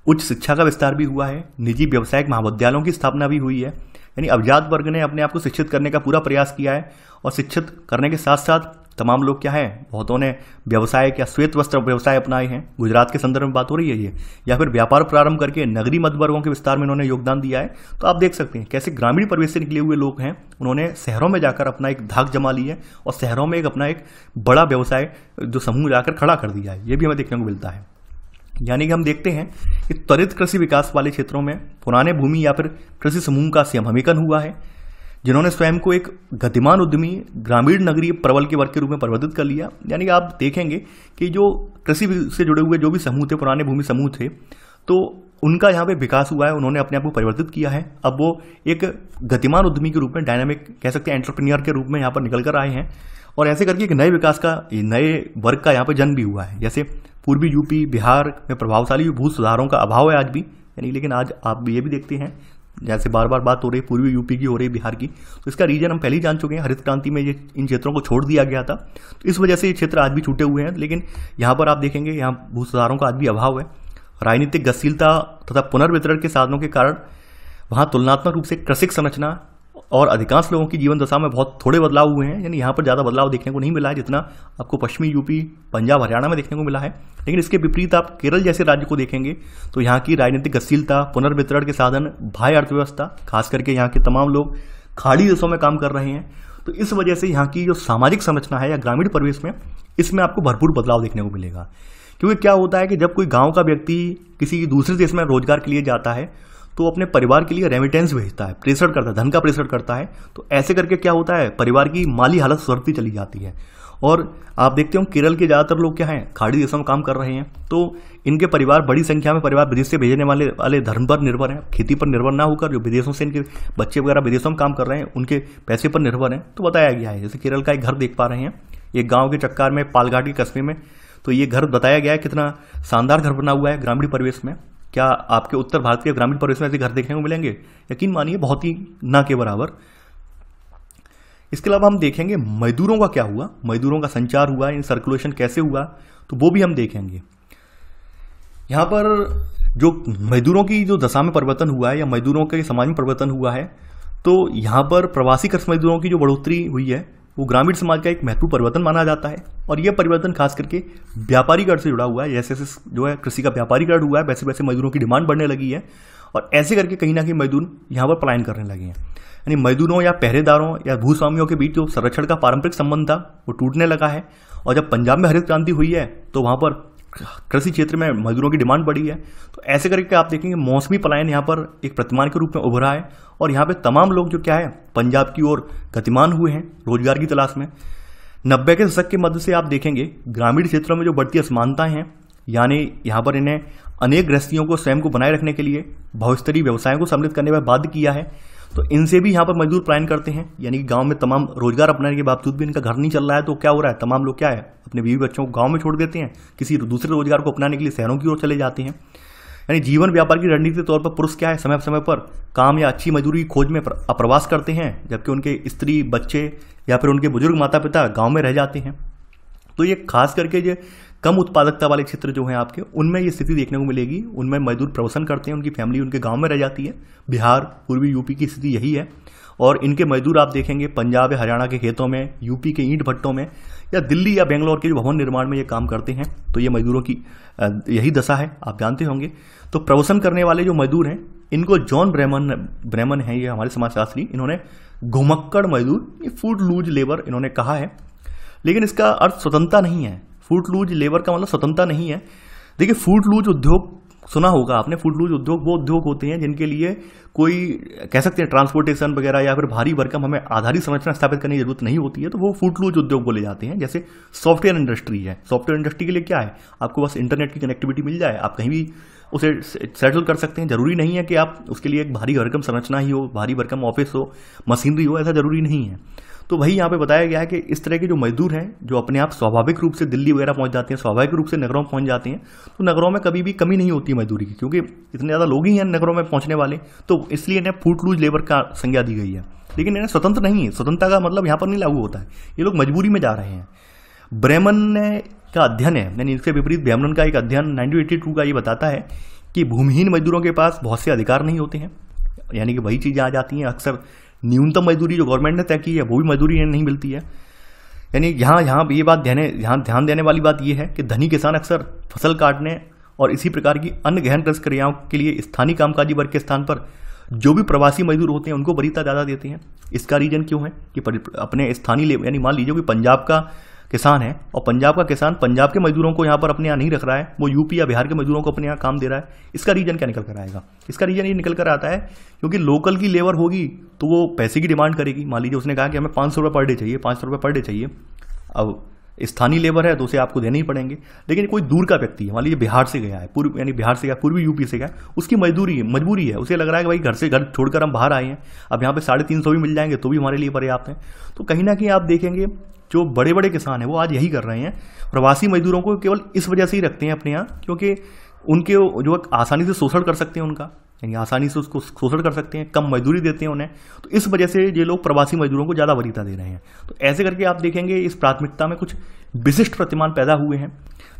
उच्च शिक्षा का विस्तार भी हुआ है निजी व्यावसायिक महाविद्यालयों की स्थापना भी हुई है यानी अभिजात वर्ग ने अपने आप को शिक्षित करने का पूरा प्रयास किया है और शिक्षित करने के साथ साथ तमाम लोग क्या हैं बहुतों ने व्यवसाय या श्वेत वस्त्र व्यवसाय अपनाए हैं गुजरात के संदर्भ में बात हो रही है ये या फिर व्यापार प्रारंभ करके नगरी मध्य वर्गों के विस्तार में इन्होंने योगदान दिया है तो आप देख सकते हैं कैसे ग्रामीण परिवेश से निकले हुए लोग हैं उन्होंने शहरों में जाकर अपना एक धाक जमा ली है और शहरों में एक अपना एक बड़ा व्यवसाय जो समूह जाकर खड़ा कर दिया है ये भी हमें देखने को मिलता है यानी कि हम देखते हैं कि त्वरित कृषि विकास वाले क्षेत्रों में पुराने भूमि या फिर कृषि समूह का समामिकन हुआ है जिन्होंने स्वयं को एक गतिमान उद्यमी ग्रामीण नगरीय प्रबल के वर्ग के रूप में परिवर्तित कर लिया यानी आप देखेंगे कि जो कृषि से जुड़े हुए जो भी समूह थे पुराने भूमि समूह थे तो उनका यहाँ पे विकास हुआ है उन्होंने अपने आप को परिवर्तित किया है अब वो एक गतिमान उद्यमी के रूप में डायनामिक कह सकते हैं एंटरप्रेन्योर के रूप में यहाँ पर निकल कर आए हैं और ऐसे करके एक नए विकास का नए वर्ग का यहाँ पर जन्म भी हुआ है जैसे पूर्वी यूपी बिहार में प्रभावशाली भू सुधारों का अभाव है आज भी यानी लेकिन आज आप ये भी देखते हैं जैसे बार बार बात हो रही है पूर्वी यूपी की हो रही है बिहार की तो इसका रीजन हम पहले ही जान चुके हैं हरित क्रांति में ये इन क्षेत्रों को छोड़ दिया गया था तो इस वजह से ये क्षेत्र आज भी छूटे हुए हैं लेकिन यहाँ पर आप देखेंगे यहाँ भू सुधारों का आज भी अभाव है राजनीतिक गतिशीलता तथा पुनर्वितरण के साधनों के कारण वहाँ तुलनात्मक रूप से कृषिक संरचना और अधिकांश लोगों की जीवन दशा में बहुत थोड़े बदलाव हुए हैं यानी यहाँ पर ज़्यादा बदलाव देखने को नहीं मिला है जितना आपको पश्चिमी यूपी पंजाब हरियाणा में देखने को मिला है लेकिन इसके विपरीत आप केरल जैसे राज्य को देखेंगे तो यहाँ की राजनीतिक गतिशीलता पुनर्वितरण के साधन भाई अर्थव्यवस्था खास करके यहाँ के तमाम लोग खाड़ी देशों में काम कर रहे हैं तो इस वजह से यहाँ की जो सामाजिक संरचना है या ग्रामीण परिवेश में इसमें आपको भरपूर बदलाव देखने को मिलेगा क्योंकि क्या होता है कि जब कोई गांव का व्यक्ति किसी दूसरे देश में रोजगार के लिए जाता है तो वो अपने परिवार के लिए रेमिटेंस भेजता है प्रेषण करता है धन का प्रेषण करता है तो ऐसे करके क्या होता है परिवार की माली हालत सुधरती चली जाती है और आप देखते हो केरल के ज़्यादातर लोग क्या हैं खाड़ी देशों में काम कर रहे हैं तो इनके परिवार बड़ी संख्या में परिवार विदेश से भेजने वाले वाले धर्म पर निर्भर हैं खेती पर निर्भर ना होकर जो विदेशों से इनके बच्चे वगैरह विदेशों में काम कर रहे हैं उनके पैसे पर निर्भर हैं तो बताया गया है जैसे केरल का एक घर देख पा रहे हैं एक गाँव के चक्कर में पालघाट के कस्बे में तो ये घर बताया गया है कितना शानदार घर बना हुआ है ग्रामीण परिवेश में क्या आपके उत्तर भारत के ग्रामीण परिवेश में ऐसे घर देखने को मिलेंगे यकीन मानिए बहुत ही ना के बराबर इसके अलावा हम देखेंगे मजदूरों का क्या हुआ मजदूरों का संचार हुआ इन सर्कुलेशन कैसे हुआ तो वो भी हम देखेंगे यहाँ पर जो मजदूरों की जो दशा में परिवर्तन हुआ है या मजदूरों के समाज में परिवर्तन हुआ है तो यहाँ पर प्रवासी कृषि मजदूरों की जो बढ़ोतरी हुई है वो ग्रामीण समाज का एक महत्वपूर्ण परिवर्तन माना जाता है और यह परिवर्तन खास करके व्यापारीकरण से जुड़ा हुआ है जैसे जैसे जो है कृषि का व्यापारीकरण हुआ है वैसे वैसे मजदूरों की डिमांड बढ़ने लगी है और ऐसे करके कहीं ना कहीं मजदूर यहाँ पर पलायन करने लगे हैं यानी मजदूरों या पहरेदारों या भूस्वामियों के बीच जो संरक्षण का पारंपरिक संबंध था वो टूटने लगा है और जब पंजाब में हरित क्रांति हुई है तो वहाँ पर कृषि क्षेत्र में मजदूरों की डिमांड बढ़ी है तो ऐसे करके आप देखेंगे मौसमी पलायन यहाँ पर एक प्रतिमान के रूप में उभरा है और यहाँ पे तमाम लोग जो क्या है पंजाब की ओर गतिमान हुए हैं रोजगार की तलाश में नब्बे के दशक के मध्य से आप देखेंगे ग्रामीण क्षेत्रों में जो बढ़ती असमानताएँ हैं यानी यहाँ पर इन्हें अनेक गृहस्थियों को स्वयं को बनाए रखने के लिए बहुस्तरीय व्यवसायों को सम्मिलित करने पर बाध्य किया है तो इनसे भी यहाँ पर मजदूर पलायन करते हैं यानी कि गांव में तमाम रोजगार अपनाने के बावजूद भी इनका घर नहीं चल रहा है तो क्या हो रहा है तमाम लोग क्या है अपने बीवी बच्चों को गाँव में छोड़ देते हैं किसी दूसरे रोजगार को अपनाने के लिए शहरों की ओर चले जाते हैं यानी जीवन व्यापार की रणनीति के तौर पर पुरुष क्या है समय समय पर काम या अच्छी मजदूरी की खोज में अप्रवास करते हैं जबकि उनके स्त्री बच्चे या फिर उनके बुजुर्ग माता पिता गाँव में रह जाते हैं तो ये खास करके जो कम उत्पादकता वाले क्षेत्र जो हैं आपके उनमें ये स्थिति देखने को मिलेगी उनमें मजदूर प्रवसन करते हैं उनकी फैमिली उनके गांव में रह जाती है बिहार पूर्वी यूपी की स्थिति यही है और इनके मजदूर आप देखेंगे पंजाब या हरियाणा के खेतों में यूपी के ईंट भट्टों में या दिल्ली या बेंगलोर के जो भवन निर्माण में ये काम करते हैं तो ये मजदूरों की यही दशा है आप जानते होंगे तो प्रवसन करने वाले जो मजदूर हैं इनको जॉन ब्रैमन ब्रैमन हैं ये हमारे समाजशास्त्री इन्होंने घुमक्कड़ मजदूर ये फूड लूज लेबर इन्होंने कहा है लेकिन इसका अर्थ स्वतंत्रता नहीं है फूट लूज लेबर का मतलब स्वतंत्रता नहीं है देखिए फूट लूज उद्योग सुना होगा आपने फूट लूज उद्योग वो उद्योग होते हैं जिनके लिए कोई कह सकते हैं ट्रांसपोर्टेशन वगैरह या फिर भारी भरकम हमें आधारित संरचना स्थापित करने की जरूरत नहीं होती है तो वो फूट लूज उद्योग बोले जाते हैं जैसे सॉफ्टवेयर इंडस्ट्री है सॉफ्टवेयर इंडस्ट्री के लिए क्या है आपको बस इंटरनेट की कनेक्टिविटी मिल जाए आप कहीं भी उसे सेटल कर सकते हैं जरूरी नहीं है कि आप उसके लिए एक भारी भरकम संरचना ही हो भारी भरकम ऑफिस हो मशीनरी हो ऐसा जरूरी नहीं है तो वही यहाँ पे बताया गया है कि इस तरह के जो मजदूर हैं जो अपने आप स्वाभाविक रूप से दिल्ली वगैरह पहुँच जाते हैं स्वाभाविक रूप से नगरों में पहुँच जाते हैं तो नगरों में कभी भी कमी नहीं होती मजदूरी की क्योंकि इतने ज़्यादा लोग ही हैं नगरों में पहुँचने वाले तो इसलिए इन्हें फूट लूज लेबर का संज्ञा दी गई है लेकिन इन्हें स्वतंत्र नहीं है स्वतंत्रता का मतलब यहाँ पर नहीं लागू होता है ये लोग मजबूरी में जा रहे हैं ब्रह्मन ने का अध्ययन है यानी इसके विपरीत ब्रह्मन का एक अध्ययन नाइनटीन का ये बताता है कि भूमिहीन मजदूरों के पास बहुत से अधिकार नहीं होते हैं यानी कि वही चीज़ें आ जाती हैं अक्सर न्यूनतम मजदूरी जो गवर्नमेंट ने तय की है वो भी मजदूरी नहीं मिलती है यानी यहाँ यहाँ ये बात ध्यान यहाँ ध्यान देने वाली बात यह है कि धनी किसान अक्सर फसल काटने और इसी प्रकार की अन्य गहन रस क्रियाओं के लिए स्थानीय कामकाजी वर्ग के स्थान पर जो भी प्रवासी मजदूर होते हैं उनको बरीता ज़्यादा देते हैं इसका रीजन क्यों है कि अपने स्थानीय लेवल यानी मान लीजिए कि पंजाब का किसान है और पंजाब का किसान पंजाब के मजदूरों को यहाँ पर अपने यहाँ नहीं रख रहा है वो यूपी या बिहार के मजदूरों को अपने यहाँ काम दे रहा है इसका रीजन क्या निकल कर आएगा इसका रीजन ये निकल कर आता है क्योंकि लोकल की लेबर होगी तो वो पैसे की डिमांड करेगी मान लीजिए उसने कहा कि हमें पाँच सौ रुपये पर डे चाहिए पाँच सौ रुपये पर डे चाहिए अब स्थानीय लेबर है तो उसे आपको देने ही पड़ेंगे लेकिन कोई दूर का व्यक्ति है मान लीजिए बिहार से गया है पूर्व यानी बिहार से गया पूर्वी यूपी से गया उसकी मजदूरी है मजबूरी है उसे लग रहा है कि भाई घर से घर छोड़कर हम बाहर आए हैं अब यहाँ पे साढ़े तीन सौ भी मिल जाएंगे तो भी हमारे लिए पर्याप्त हैं तो कहीं ना कहीं आप देखेंगे जो बड़े बड़े किसान हैं वो आज यही कर रहे हैं प्रवासी मजदूरों को केवल इस वजह से ही रखते हैं अपने यहाँ क्योंकि उनके जो आसानी से शोषण कर सकते हैं उनका यानी आसानी से उसको शोषण कर सकते हैं कम मजदूरी देते हैं उन्हें तो इस वजह से ये लोग प्रवासी मजदूरों को ज़्यादा वरीयता दे रहे हैं तो ऐसे करके आप देखेंगे इस प्राथमिकता में कुछ विशिष्ट प्रतिमान पैदा हुए हैं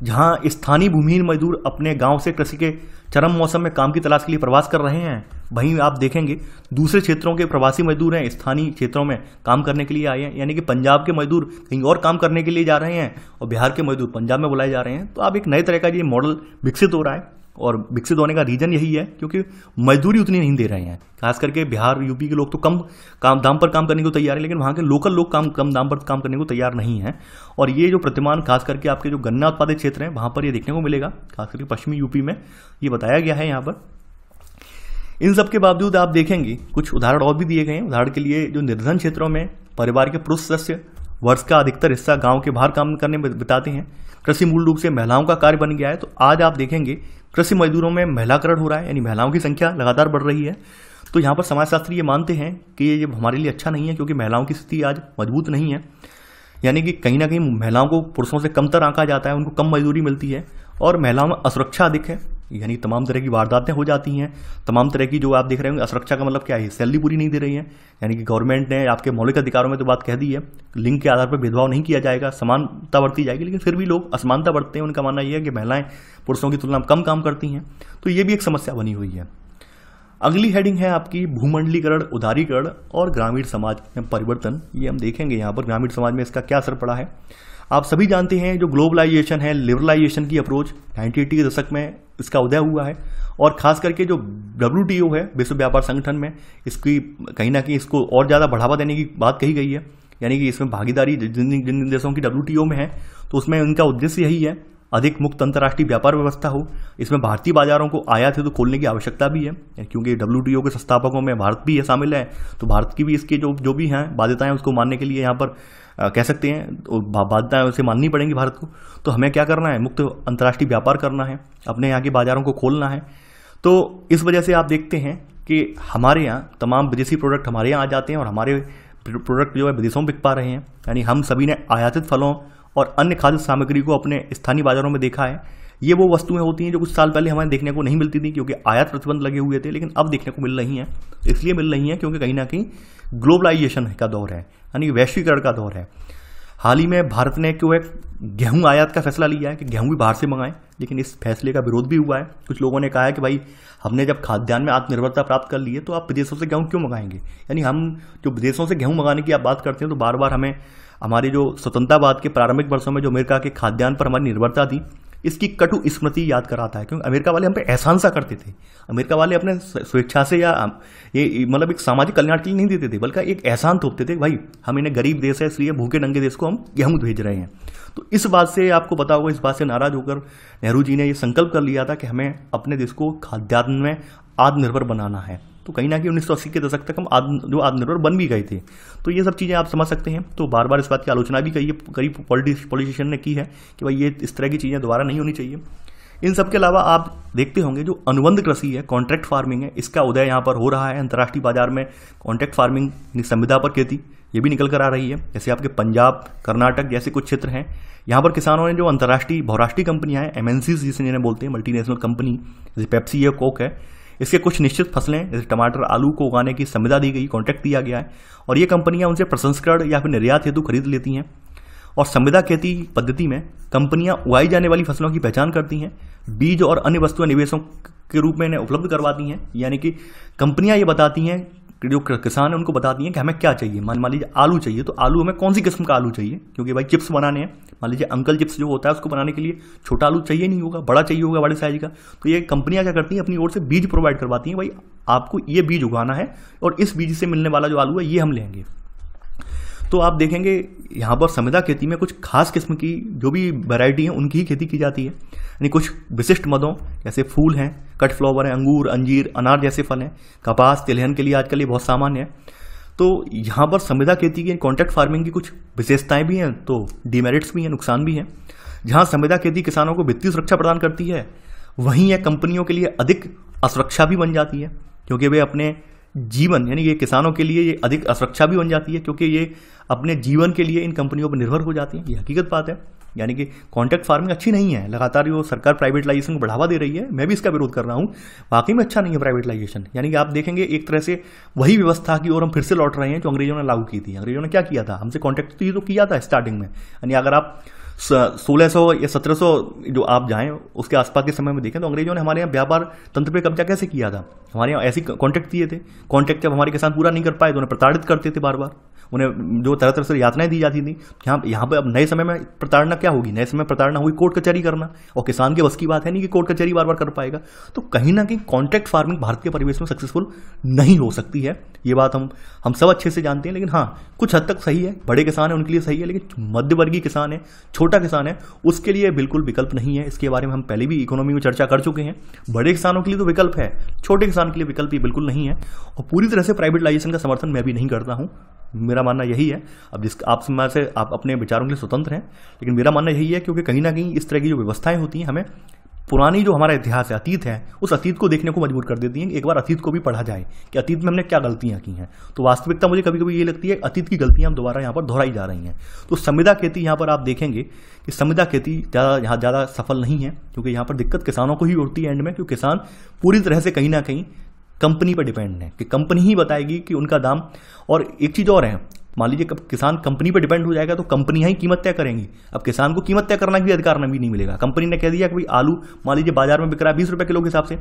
जहाँ स्थानीय भूमिहीन मजदूर अपने गांव से कृषि के चरम मौसम में काम की तलाश के लिए प्रवास कर रहे हैं वहीं आप देखेंगे दूसरे क्षेत्रों के प्रवासी मजदूर हैं स्थानीय क्षेत्रों में काम करने के लिए आए हैं यानी कि पंजाब के मजदूर कहीं और काम करने के लिए जा रहे हैं और बिहार के मजदूर पंजाब में बुलाए जा रहे हैं तो आप एक नए तरह का ये मॉडल विकसित हो रहा है और विकसित होने का रीजन यही है क्योंकि मजदूरी उतनी नहीं दे रहे हैं खास करके बिहार यूपी के लोग तो कम काम दाम पर काम करने को तैयार है लेकिन वहाँ के लोकल लोग काम कम दाम पर काम करने को तैयार नहीं है और ये जो प्रतिमान खास करके आपके जो गन्ना उत्पादित क्षेत्र हैं वहाँ पर ये देखने को मिलेगा खास करके पश्चिमी यूपी में ये बताया गया है यहाँ पर इन सब के बावजूद आप देखेंगे कुछ उदाहरण और भी दिए गए हैं उदाहरण के लिए जो निर्धन क्षेत्रों में परिवार के पुरुष सदस्य वर्ष का अधिकतर हिस्सा गांव के बाहर काम करने में बिताते हैं कृषि मूल रूप से महिलाओं का कार्य बन गया है तो आज आप देखेंगे कृषि मजदूरों में महिलाकरण हो रहा है यानी महिलाओं की संख्या लगातार बढ़ रही है तो यहाँ पर समाजशास्त्री ये मानते हैं कि ये हमारे लिए अच्छा नहीं है क्योंकि महिलाओं की स्थिति आज मजबूत नहीं है यानी कि कहीं ना कहीं महिलाओं को पुरुषों से कमतर आंका जाता है उनको कम मजदूरी मिलती है और महिलाओं में असुरक्षा अधिक है यानी तमाम तरह की वारदातें हो जाती हैं तमाम तरह की जो आप देख रहे होंगे असुरक्षा का मतलब क्या है सैलरी पूरी नहीं दे रही है यानी कि गवर्नमेंट ने आपके मौलिक अधिकारों में तो बात कह दी है लिंग के आधार पर भेदभाव नहीं किया जाएगा समानता बरती जाएगी लेकिन फिर भी लोग असमानता बढ़ते हैं उनका मानना यह है कि महिलाएं पुरुषों की तुलना में कम काम करती हैं तो ये भी एक समस्या बनी हुई है अगली हेडिंग है आपकी भूमंडलीकरण उदारीकरण और ग्रामीण समाज में परिवर्तन ये हम देखेंगे यहाँ पर ग्रामीण समाज में इसका क्या असर पड़ा है आप सभी जानते हैं जो ग्लोबलाइजेशन है लिबरलाइजेशन की अप्रोच नाइनटी के दशक में इसका उदय हुआ है और ख़ास करके जो डब्ल्यू है विश्व व्यापार संगठन में इसकी कहीं ना कहीं इसको और ज़्यादा बढ़ावा देने की बात कही गई है यानी कि इसमें भागीदारी जिन जिन देशों की डब्ल्यू में है तो उसमें उनका उद्देश्य यही है अधिक मुक्त अंतर्राष्ट्रीय व्यापार व्यवस्था हो इसमें भारतीय बाजारों को आयात है तो खोलने की आवश्यकता भी है क्योंकि डब्ल्यू के संस्थापकों में भारत भी है शामिल है तो भारत की भी इसके जो जो भी हैं बाध्यताएं उसको मानने के लिए यहाँ पर आ, कह सकते हैं बाध्यताएं उसे माननी पड़ेंगी भारत को तो हमें क्या करना है मुक्त अंतर्राष्ट्रीय व्यापार करना है अपने यहाँ के बाजारों को खोलना है तो इस वजह से आप देखते हैं कि हमारे यहाँ तमाम विदेशी प्रोडक्ट हमारे यहाँ आ जाते हैं और हमारे प्रोडक्ट जो है विदेशों में बिक पा रहे हैं यानी हम सभी ने आयातित फलों और अन्य खाद्य सामग्री को अपने स्थानीय बाजारों में देखा है ये वो वस्तुएं होती हैं जो कुछ साल पहले हमें देखने को नहीं मिलती थी क्योंकि आयात प्रतिबंध लगे हुए थे लेकिन अब देखने को मिल रही हैं इसलिए मिल रही हैं क्योंकि कहीं ना कहीं ग्लोबलाइजेशन का दौर है यानी वैश्वीकरण का दौर है हाल ही में भारत ने क्यों एक गेहूं आयात का फैसला लिया है कि गेहूं भी बाहर से मंगाएं लेकिन इस फैसले का विरोध भी हुआ है कुछ लोगों ने कहा है कि भाई हमने जब खाद्यान्न में आत्मनिर्भरता प्राप्त कर ली है तो आप विदेशों से गेहूं क्यों मंगाएंगे यानी हम जो विदेशों से गेहूं मंगाने की आप बात करते हैं तो बार बार हमें हमारे जो स्वतंत्रतावाद के प्रारंभिक वर्षों में जो अमेरिका के खाद्यान्न पर हमारी निर्भरता थी इसकी कटु स्मृति याद कराता है क्योंकि अमेरिका वाले हम पे एहसान सा करते थे अमेरिका वाले अपने स्वेच्छा से या ये मतलब एक सामाजिक कल्याण के लिए नहीं देते थे बल्कि एक एहसान थोपते थे भाई हम इन्हें गरीब देश है इसलिए भूखे नंगे देश को हम गेहूं भेज रहे हैं तो इस बात से आपको बताओ होगा इस बात से नाराज होकर नेहरू जी ने ये संकल्प कर लिया था कि हमें अपने देश को खाद्यान्न में आत्मनिर्भर बनाना है तो कहीं ना कहीं उन्नीस के दशक तक हम आद, जो आत्मनिर्भर बन भी गए थे तो ये सब चीज़ें आप समझ सकते हैं तो बार बार इस बात की आलोचना भी कही करीब पॉलिटिशियन ने की है कि भाई ये इस तरह की चीज़ें दोबारा नहीं होनी चाहिए इन सब के अलावा आप देखते होंगे जो अनुबंध कृषि है कॉन्ट्रैक्ट फार्मिंग है इसका उदय यहाँ पर हो रहा है अंतर्राष्ट्रीय बाजार में कॉन्ट्रैक्ट फार्मिंग संविधा पर खेती ये भी निकल कर आ रही है जैसे आपके पंजाब कर्नाटक जैसे कुछ क्षेत्र हैं यहाँ पर किसानों ने जो अंतर्राष्ट्रीय बहुराष्ट्रीय कंपनियाँ हैं एम एन जिसे जिन्हें बोलते हैं मल्टीनेशनल कंपनी जैसे पेप्सी है कोक है इसके कुछ निश्चित फसलें जैसे टमाटर आलू को उगाने की संविदा दी गई कॉन्ट्रैक्ट दिया गया है और ये कंपनियां उनसे प्रसंस्करण या फिर निर्यात हेतु खरीद लेती हैं और संविदा खेती पद्धति में कंपनियां उगाई जाने वाली फसलों की पहचान करती हैं बीज और अन्य वस्तुएं निवेशों के रूप में इन्हें उपलब्ध करवाती हैं यानी कि कंपनियां ये बताती हैं जो किसान है उनको बता दिए कि हमें क्या चाहिए मान मान लीजिए आलू चाहिए तो आलू हमें कौन सी किस्म का आलू चाहिए क्योंकि भाई चिप्स बनाने हैं मान लीजिए अंकल चिप्स जो होता है उसको बनाने के लिए छोटा आलू चाहिए नहीं होगा बड़ा चाहिए होगा बड़े साइज का तो ये कंपनियाँ क्या करती हैं अपनी ओर से बीज प्रोवाइड करवाती हैं भाई आपको ये बीज उगाना है और इस बीज से मिलने वाला जो आलू है ये हम लेंगे तो आप देखेंगे यहाँ पर संविदा खेती में कुछ खास किस्म की जो भी वैरायटी है उनकी ही खेती की जाती है यानी कुछ विशिष्ट मदों जैसे फूल हैं कट फ्लावर हैं अंगूर अंजीर अनार जैसे फल हैं कपास तिलहन के लिए आजकल ये बहुत सामान्य है तो यहाँ पर संविदा खेती की कॉन्ट्रैक्ट फार्मिंग की कुछ विशेषताएं भी हैं तो डिमेरिट्स भी हैं नुकसान भी हैं जहाँ संविदा खेती किसानों को वित्तीय सुरक्षा प्रदान करती है वहीं यह कंपनियों के लिए अधिक असुरक्षा भी बन जाती है क्योंकि वे अपने जीवन यानी ये किसानों के लिए ये अधिक असुरक्षा भी बन जाती है क्योंकि ये अपने जीवन के लिए इन कंपनियों पर निर्भर हो जाती है ये हकीकत बात है यानी कि कॉन्ट्रैक्ट फार्मिंग अच्छी नहीं है लगातार जो सरकार प्राइवेटलाइजेशन को बढ़ावा दे रही है मैं भी इसका विरोध कर रहा हूँ वाकई में अच्छा नहीं है प्राइवेटलाइजेशन यानी कि आप देखेंगे एक तरह से वही व्यवस्था की ओर हम फिर से लौट रहे हैं जो अंग्रेजों ने लागू की थी अंग्रेजों ने क्या किया था हमसे कॉन्ट्रैक्ट तो, तो किया था स्टार्टिंग में यानी अगर आप सोलह सौ या सत्रह सौ जो आप जाएं उसके आसपास के समय में देखें तो अंग्रेजों ने हमारे यहाँ व्यापार तंत्र पे कब्जा कैसे किया था हमारे यहाँ ऐसे कॉन्ट्रैक्ट दिए थे कॉन्ट्रैक्ट जब हमारे किसान पूरा नहीं कर पाए तो उन्हें प्रताड़ित करते थे बार बार उन्हें जो तरह तरह से यातनाएं दी जाती थी यहाँ यहाँ पर अब नए समय में प्रताड़ना क्या होगी नए समय में प्रताड़ना होगी कोर्ट कचहरी करना और किसान के बस की बात है नहीं कि कोर्ट कचहरी बार बार कर पाएगा तो कहीं ना कहीं कॉन्ट्रैक्ट फार्मिंग भारत के परिवेश में सक्सेसफुल नहीं हो सकती है ये बात हम हम सब अच्छे से जानते हैं लेकिन हाँ कुछ हद तक सही है बड़े किसान हैं उनके लिए सही है लेकिन मध्यवर्गीय किसान है छोटा किसान है उसके लिए बिल्कुल विकल्प नहीं है इसके बारे में हम पहले भी इकोनॉमी में चर्चा कर चुके हैं बड़े किसानों के लिए तो विकल्प है छोटे किसान के लिए विकल्प ये बिल्कुल नहीं है और पूरी तरह से प्राइवेटाइजेशन का समर्थन मैं भी नहीं करता हूँ मेरा मानना यही है अब जिस आप समाज से आप अपने विचारों के लिए स्वतंत्र हैं लेकिन मेरा मानना यही है क्योंकि कहीं ना कहीं इस तरह की जो व्यवस्थाएं होती हैं हमें पुरानी जो हमारा इतिहास है अतीत है उस अतीत को देखने को मजबूर कर देती हैं एक बार अतीत को भी पढ़ा जाए कि अतीत में हमने क्या गलतियाँ की हैं तो वास्तविकता मुझे कभी कभी ये लगती है अतीत की गलतियाँ हम दोबारा यहाँ पर दोहराई जा रही हैं तो संविदा खेती यहाँ पर आप देखेंगे कि संविदा खेती ज़्यादा यहाँ ज़्यादा सफल नहीं है क्योंकि यहाँ पर दिक्कत किसानों को ही उठती है एंड में क्योंकि किसान पूरी तरह से कहीं ना कहीं कंपनी पर डिपेंड है कि कंपनी ही बताएगी कि उनका दाम और एक चीज़ और है मान लीजिए कब किसान कंपनी पर डिपेंड हो जाएगा तो कंपनियां ही कीमत तय करेंगी अब किसान को कीमत तय करना भी अधिकार भी नहीं मिलेगा कंपनी ने कह दिया कि भाई आलू मान लीजिए बाजार में बिक रहा है बीस रुपये किलो के हिसाब से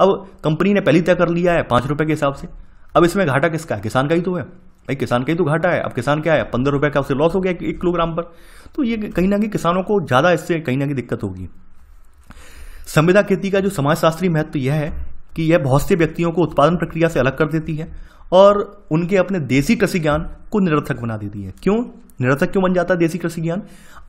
अब कंपनी ने पहले तय कर लिया है पाँच रुपये के हिसाब से अब इसमें घाटा किसका है किसान का ही तो है भाई किसान का ही तो घाटा है अब किसान क्या है पंद्रह रुपये का उसे लॉस हो गया एक किलोग्राम पर तो ये कहीं ना कहीं किसानों को ज़्यादा इससे कहीं ना कहीं दिक्कत होगी संविदा खेती का जो समाजशास्त्री महत्व यह है कि यह बहुत से व्यक्तियों को उत्पादन प्रक्रिया से अलग कर देती है और उनके अपने देसी कृषि ज्ञान को निरर्थक बना देती है क्यों निरर्थक क्यों बन जाता है देसी कृषि ज्ञान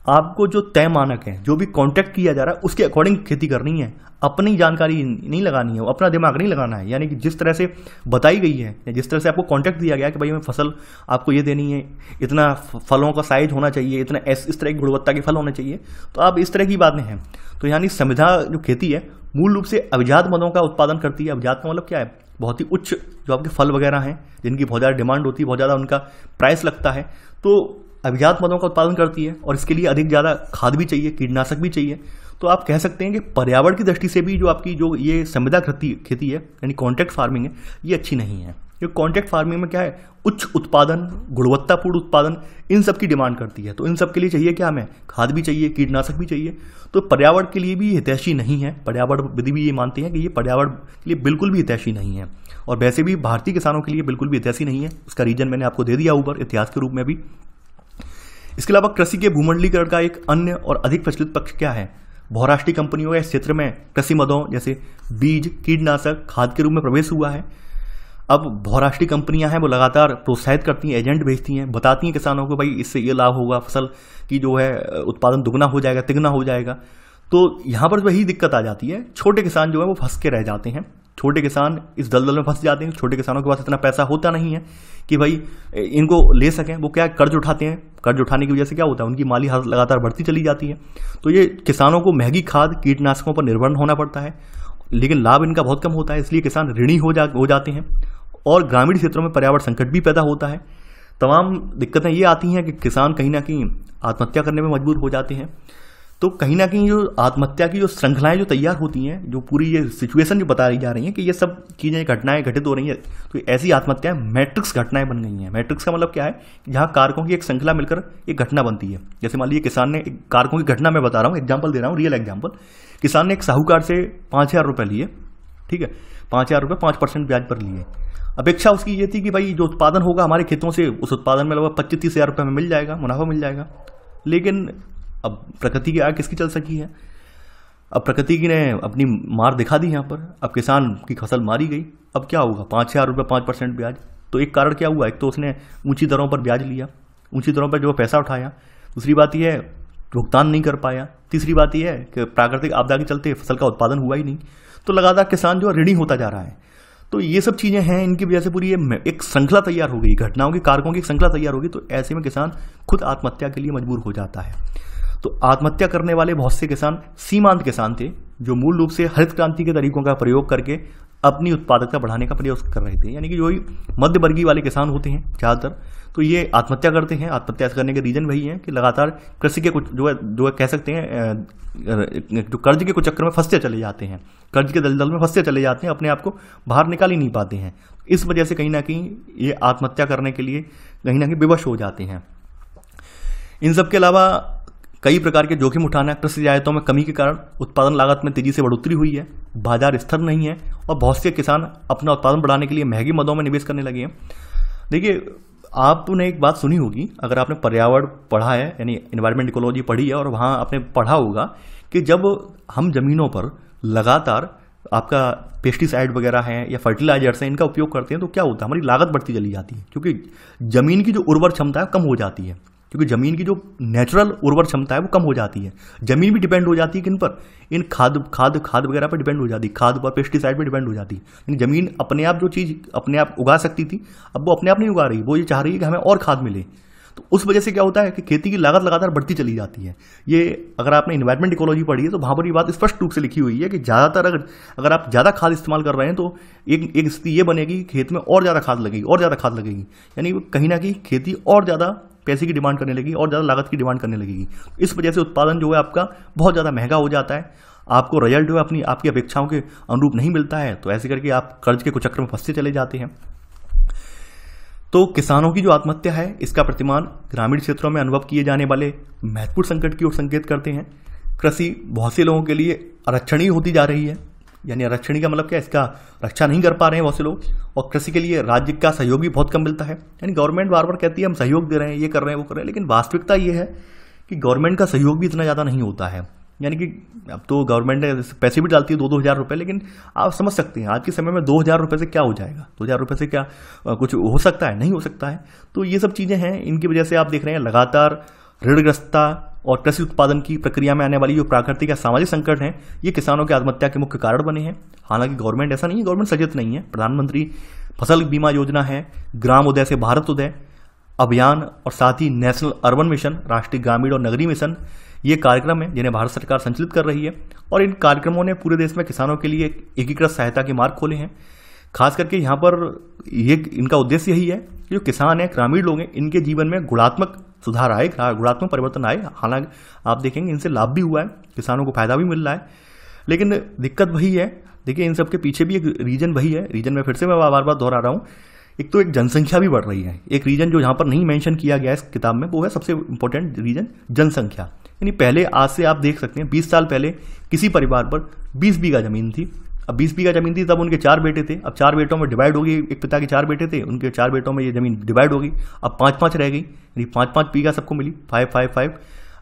आपको जो तय मानक है जो भी कॉन्ट्रैक्ट किया जा रहा है उसके अकॉर्डिंग खेती करनी है अपनी जानकारी नहीं लगानी है अपना दिमाग नहीं लगाना है यानी कि जिस तरह से बताई गई है या जिस तरह से आपको कॉन्ट्रैक्ट दिया गया कि भाई हमें फसल आपको ये देनी है इतना फलों का साइज होना चाहिए इतना इस तरह की गुणवत्ता के फल होने चाहिए तो आप इस तरह की बातें हैं तो यानी संविधा जो खेती है मूल रूप से अभिजात मदों का उत्पादन करती है अभिजात का मतलब क्या है बहुत ही उच्च जो आपके फल वगैरह हैं जिनकी बहुत ज़्यादा डिमांड होती है बहुत ज़्यादा उनका प्राइस लगता है तो अभिजात मदों का उत्पादन करती है और इसके लिए अधिक ज़्यादा खाद भी चाहिए कीटनाशक भी चाहिए तो आप कह सकते हैं कि पर्यावरण की दृष्टि से भी जो आपकी जो ये संविदा खेती है यानी कॉन्ट्रैक्ट फार्मिंग है ये अच्छी नहीं है ये कॉन्ट्रैक्ट फार्मिंग में क्या है उच्च उत्पादन गुणवत्तापूर्ण उत्पादन इन सब की डिमांड करती है तो इन सब के लिए चाहिए क्या हमें खाद भी चाहिए कीटनाशक भी चाहिए तो पर्यावरण के लिए भी हितैषी नहीं है पर्यावरण विधि भी ये मानते हैं कि ये पर्यावरण के लिए बिल्कुल भी हितैषी नहीं है और वैसे भी भारतीय किसानों के लिए बिल्कुल भी हितैषी नहीं है उसका रीजन मैंने आपको दे दिया ऊपर इतिहास के रूप में भी इसके अलावा कृषि के भूमंडलीकरण का एक अन्य और अधिक प्रचलित पक्ष क्या है बहुराष्ट्रीय कंपनियों के क्षेत्र में कृषि मदों जैसे बीज कीटनाशक खाद के रूप में प्रवेश हुआ है अब बहुराष्ट्रीय कंपनियां हैं वो लगातार प्रोत्साहित करती हैं एजेंट भेजती हैं बताती हैं किसानों को भाई इससे ये लाभ होगा फसल की जो है उत्पादन दुगना हो जाएगा तिगना हो जाएगा तो यहाँ पर वही दिक्कत आ जाती है छोटे किसान जो है वो फंस के रह जाते हैं छोटे किसान इस दलदल में फंस जाते हैं छोटे किसानों के पास इतना पैसा होता नहीं है कि भाई इनको ले सकें वो क्या कर्ज उठाते हैं कर्ज उठाने की वजह से क्या होता है उनकी माली हालत लगातार बढ़ती चली जाती है तो ये किसानों को महंगी खाद कीटनाशकों पर निर्भर होना पड़ता है लेकिन लाभ इनका बहुत कम होता है इसलिए किसान ऋणी हो जा हो जाते हैं और ग्रामीण क्षेत्रों में पर्यावरण संकट भी पैदा होता है तमाम दिक्कतें ये आती हैं कि किसान कहीं ना कहीं आत्महत्या करने में मजबूर हो जाते हैं तो कहीं ना कहीं जो आत्महत्या की जो श्रृंखलाएं जो तैयार होती हैं जो पूरी ये सिचुएशन जो बताई जा रही है कि ये सब चीज़ें घटनाएं घटित हो रही हैं तो ऐसी आत्महत्याएं मैट्रिक्स घटनाएं बन गई हैं मैट्रिक्स का मतलब क्या है जहाँ कारकों की एक श्रृंखला मिलकर एक घटना बनती है जैसे मान लीजिए किसान ने एक कारकों की घटना मैं बता रहा हूँ एग्जाम्पल दे रहा हूँ रियल एग्जाम्पल किसान ने एक साहूकार से पाँच हज़ार रुपये लिए ठीक है पाँच हज़ार रुपये पाँच परसेंट ब्याज पर लिए अपेक्षा उसकी ये थी कि भाई जो उत्पादन होगा हमारे खेतों से उस उत्पादन में लगभग पच्चीस तीस हज़ार रुपये में मिल जाएगा मुनाफा मिल जाएगा लेकिन अब प्रकृति की आग किसकी चल सकी है अब प्रकृति की ने अपनी मार दिखा दी यहाँ पर अब किसान की फसल मारी गई अब क्या होगा पाँच हज़ार रुपये पाँच परसेंट ब्याज तो एक कारण क्या हुआ एक तो उसने ऊंची दरों पर ब्याज लिया ऊंची दरों पर जो पैसा उठाया दूसरी बात यह है भुगतान नहीं कर पाया तीसरी बात यह है कि प्राकृतिक आपदा के चलते फसल का उत्पादन हुआ ही नहीं तो लगातार किसान जो ऋणी होता जा रहा है तो ये सब चीज़ें हैं इनकी वजह से पूरी एक श्रृंखला तैयार हो गई घटनाओं की कारकों की श्रृंखला तैयार होगी तो ऐसे में किसान खुद आत्महत्या के लिए मजबूर हो जाता है तो आत्महत्या करने वाले बहुत से किसान सीमांत किसान थे जो मूल रूप से हरित क्रांति के तरीकों का प्रयोग करके अपनी उत्पादकता बढ़ाने का प्रयोग कर रहे थे यानी कि जो ही मध्य वर्गीय वाले किसान होते हैं ज़्यादातर तो ये आत्महत्या करते हैं आत्महत्या करने के रीज़न वही है कि लगातार कृषि के कुछ जो है जो है कह सकते हैं जो कर्ज के कुछ चक्कर में फंसते चले जाते हैं कर्ज के दलदल में फंसते चले जाते हैं अपने आप को बाहर निकाल ही नहीं पाते हैं इस वजह से कहीं ना कहीं ये आत्महत्या करने के लिए कहीं ना कहीं विवश हो जाते हैं इन सब के अलावा कई प्रकार के जोखिम उठाना कृषि रियायतों में कमी के कारण उत्पादन लागत में तेजी से बढ़ोतरी हुई है बाजार स्थिर नहीं है और बहुत से किसान अपना उत्पादन बढ़ाने के लिए महंगी मदों में निवेश करने लगे हैं देखिए आपने एक बात सुनी होगी अगर आपने पर्यावरण पढ़ा है यानी इन्वायरमेंट इकोलॉजी पढ़ी है और वहाँ आपने पढ़ा होगा कि जब हम ज़मीनों पर लगातार आपका पेस्टिसाइड वगैरह हैं या फर्टिलाइजर्स हैं इनका उपयोग करते हैं तो क्या होता है हमारी लागत बढ़ती चली जाती है क्योंकि ज़मीन की जो उर्वर क्षमता है कम हो जाती है क्योंकि ज़मीन की जो नेचुरल उर्वर क्षमता है वो कम हो जाती है ज़मीन भी डिपेंड हो जाती है किन पर इन खाद खाद खाद वगैरह पर डिपेंड हो जाती है खाद पर पेस्टिसाइड पर डिपेंड हो जाती है ज़मीन अपने आप जो चीज़ अपने आप उगा सकती थी अब वो अपने आप नहीं उगा रही वो ये चाह रही है कि हमें और खाद मिले तो उस वजह से क्या होता है कि खेती की लागत लगातार बढ़ती चली जाती है ये अगर आपने इन्वायरमेंट इकोलॉजी पढ़ी है तो वहाँ पर ये बात स्पष्ट रूप से लिखी हुई है कि ज़्यादातर अगर अगर आप ज़्यादा खाद इस्तेमाल कर रहे हैं तो एक एक स्थिति ये बनेगी कि खेत में और ज़्यादा खाद लगेगी और ज़्यादा खाद लगेगी यानी कहीं ना कहीं खेती और ज़्यादा पैसे की डिमांड करने लगेगी और ज़्यादा लागत की डिमांड करने लगेगी इस वजह से उत्पादन जो है आपका बहुत ज़्यादा महंगा हो जाता है आपको रिजल्ट जो है अपनी आपकी अपेक्षाओं के अनुरूप नहीं मिलता है तो ऐसे करके आप कर्ज के कुचक्र में फंसते चले जाते हैं तो किसानों की जो आत्महत्या है इसका प्रतिमान ग्रामीण क्षेत्रों में अनुभव किए जाने वाले महत्वपूर्ण संकट की ओर संकेत करते हैं कृषि बहुत से लोगों के लिए आरक्षणीय होती जा रही है यानी आरक्षणी का मतलब क्या इसका रक्षा नहीं कर पा रहे हैं बहुत से लोग और कृषि के लिए राज्य का सहयोग भी बहुत कम मिलता है यानी गवर्नमेंट बार बार कहती है हम सहयोग दे रहे हैं ये कर रहे हैं वो कर रहे हैं लेकिन वास्तविकता ये है कि गवर्नमेंट का सहयोग भी इतना ज़्यादा नहीं होता है यानी कि अब तो गवर्नमेंट पैसे भी डालती है दो दो हज़ार रुपये लेकिन आप समझ सकते हैं आज के समय में दो हज़ार रुपये से क्या हो जाएगा दो हज़ार रुपये से क्या कुछ हो सकता है नहीं हो सकता है तो ये सब चीज़ें हैं इनकी वजह से आप देख रहे हैं लगातार ऋणग्रस्तता और कृषि उत्पादन की प्रक्रिया में आने वाली जो प्राकृतिक या सामाजिक संकट हैं ये किसानों की आत्महत्या के मुख्य कारण बने हैं हालांकि गवर्नमेंट ऐसा नहीं है गवर्नमेंट सचेत नहीं है प्रधानमंत्री फसल बीमा योजना है ग्राम उदय से भारत उदय अभियान और साथ ही नेशनल अर्बन मिशन राष्ट्रीय ग्रामीण और नगरी मिशन ये कार्यक्रम है जिन्हें भारत सरकार संचालित कर रही है और इन कार्यक्रमों ने पूरे देश में किसानों के लिए एकीकृत सहायता के मार्ग खोले हैं खास करके यहाँ पर ये इनका उद्देश्य यही है कि जो किसान हैं ग्रामीण लोग हैं इनके जीवन में गुणात्मक सुधार आए गुणात्मक परिवर्तन आए हालांकि आप देखेंगे इनसे लाभ भी हुआ है किसानों को फायदा भी मिल रहा है लेकिन दिक्कत वही है देखिए इन सब के पीछे भी एक रीजन वही है रीजन में फिर से मैं बार बार दोहरा रहा हूँ एक तो एक जनसंख्या भी बढ़ रही है एक रीजन जो यहाँ पर नहीं मेंशन किया गया है इस किताब में वो है सबसे इंपॉर्टेंट रीजन जनसंख्या यानी पहले आज से आप देख सकते हैं बीस साल पहले किसी परिवार पर बीस बीघा ज़मीन थी अब बीस बीघा ज़मीन थी तब उनके चार बेटे थे अब चार बेटों में डिवाइड हो गई एक पिता के चार बेटे थे उनके चार बेटों में ये ज़मीन डिवाइड हो गई अब पाँच पाँच रह गई यानी पाँच पाँच बीघा सबको मिली फाइव फाइव फाइव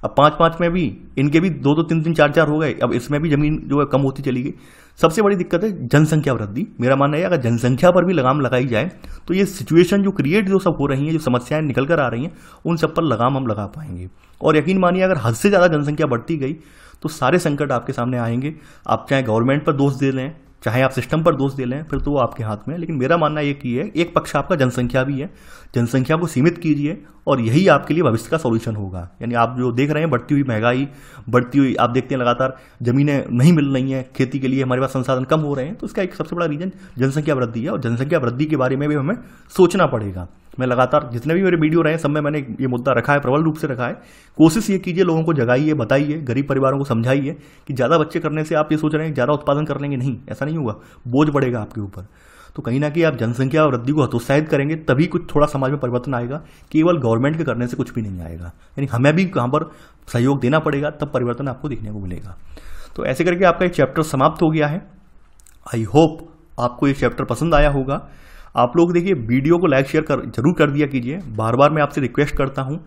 अब पाँच पाँच में भी इनके भी दो दो तीन तीन चार चार हो गए अब इसमें भी ज़मीन जो है कम होती चली गई सबसे बड़ी दिक्कत है जनसंख्या वृद्धि मेरा मानना है अगर जनसंख्या पर भी लगाम लगाई जाए तो ये सिचुएशन जो क्रिएट जो सब हो रही है जो समस्याएं निकल कर आ रही हैं उन सब पर लगाम हम लगा पाएंगे और यकीन मानिए अगर हद से ज़्यादा जनसंख्या बढ़ती गई तो सारे संकट आपके सामने आएंगे आप चाहे गवर्नमेंट पर दोष दे लें चाहे आप सिस्टम पर दोष दे लें फिर तो वो आपके हाथ में है लेकिन मेरा मानना ये कि है एक पक्ष आपका जनसंख्या भी है जनसंख्या को सीमित कीजिए और यही आपके लिए भविष्य का सॉल्यूशन होगा यानी आप जो देख रहे हैं बढ़ती हुई महंगाई बढ़ती हुई आप देखते हैं लगातार ज़मीनें नहीं मिल रही हैं खेती के लिए हमारे पास संसाधन कम हो रहे हैं तो उसका एक सबसे बड़ा रीज़न जनसंख्या वृद्धि है और जनसंख्या वृद्धि के बारे में भी हमें सोचना पड़ेगा मैं लगातार जितने भी मेरे वीडियो रहे सब में मैंने ये मुद्दा रखा है प्रबल रूप से रखा है कोशिश ये कीजिए लोगों को जगाइए बताइए गरीब परिवारों को समझाइए कि ज़्यादा बच्चे करने से आप ये सोच रहे हैं ज़्यादा उत्पादन कर लेंगे नहीं ऐसा नहीं होगा बोझ बढ़ेगा आपके ऊपर तो कहीं ना कहीं आप जनसंख्या वृद्धि को हतोत्साहित करेंगे तभी कुछ थोड़ा समाज में परिवर्तन आएगा केवल गवर्नमेंट के करने से कुछ भी नहीं आएगा यानी हमें भी कहाँ पर सहयोग देना पड़ेगा तब परिवर्तन आपको देखने को मिलेगा तो ऐसे करके आपका एक चैप्टर समाप्त हो गया है आई होप आपको ये चैप्टर पसंद आया होगा आप लोग देखिए वीडियो को लाइक शेयर कर जरूर कर दिया कीजिए बार बार मैं आपसे रिक्वेस्ट करता हूँ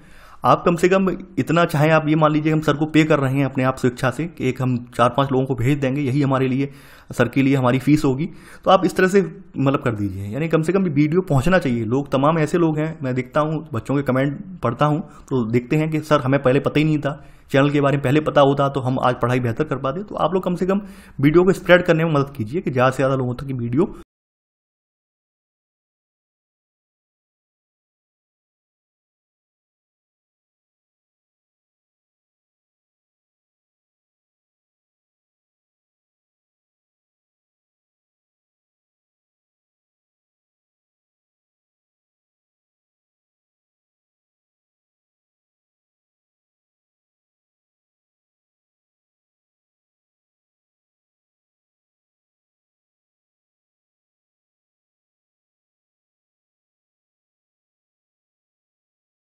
आप कम से कम इतना चाहें आप ये मान लीजिए हम सर को पे कर रहे हैं अपने आप स्वेच्छा से कि एक हम चार पांच लोगों को भेज देंगे यही हमारे लिए सर के लिए हमारी फीस होगी तो आप इस तरह से मतलब कर दीजिए यानी कम से कम वीडियो पहुंचना चाहिए लोग तमाम ऐसे लोग हैं मैं देखता हूँ बच्चों के कमेंट पढ़ता हूँ तो देखते हैं कि सर हमें पहले पता ही नहीं था चैनल के बारे में पहले पता होता तो हम आज पढ़ाई बेहतर कर पाते तो आप लोग कम से कम वीडियो को स्प्रेड करने में मदद कीजिए कि ज़्यादा से ज़्यादा लोगों तक ये वीडियो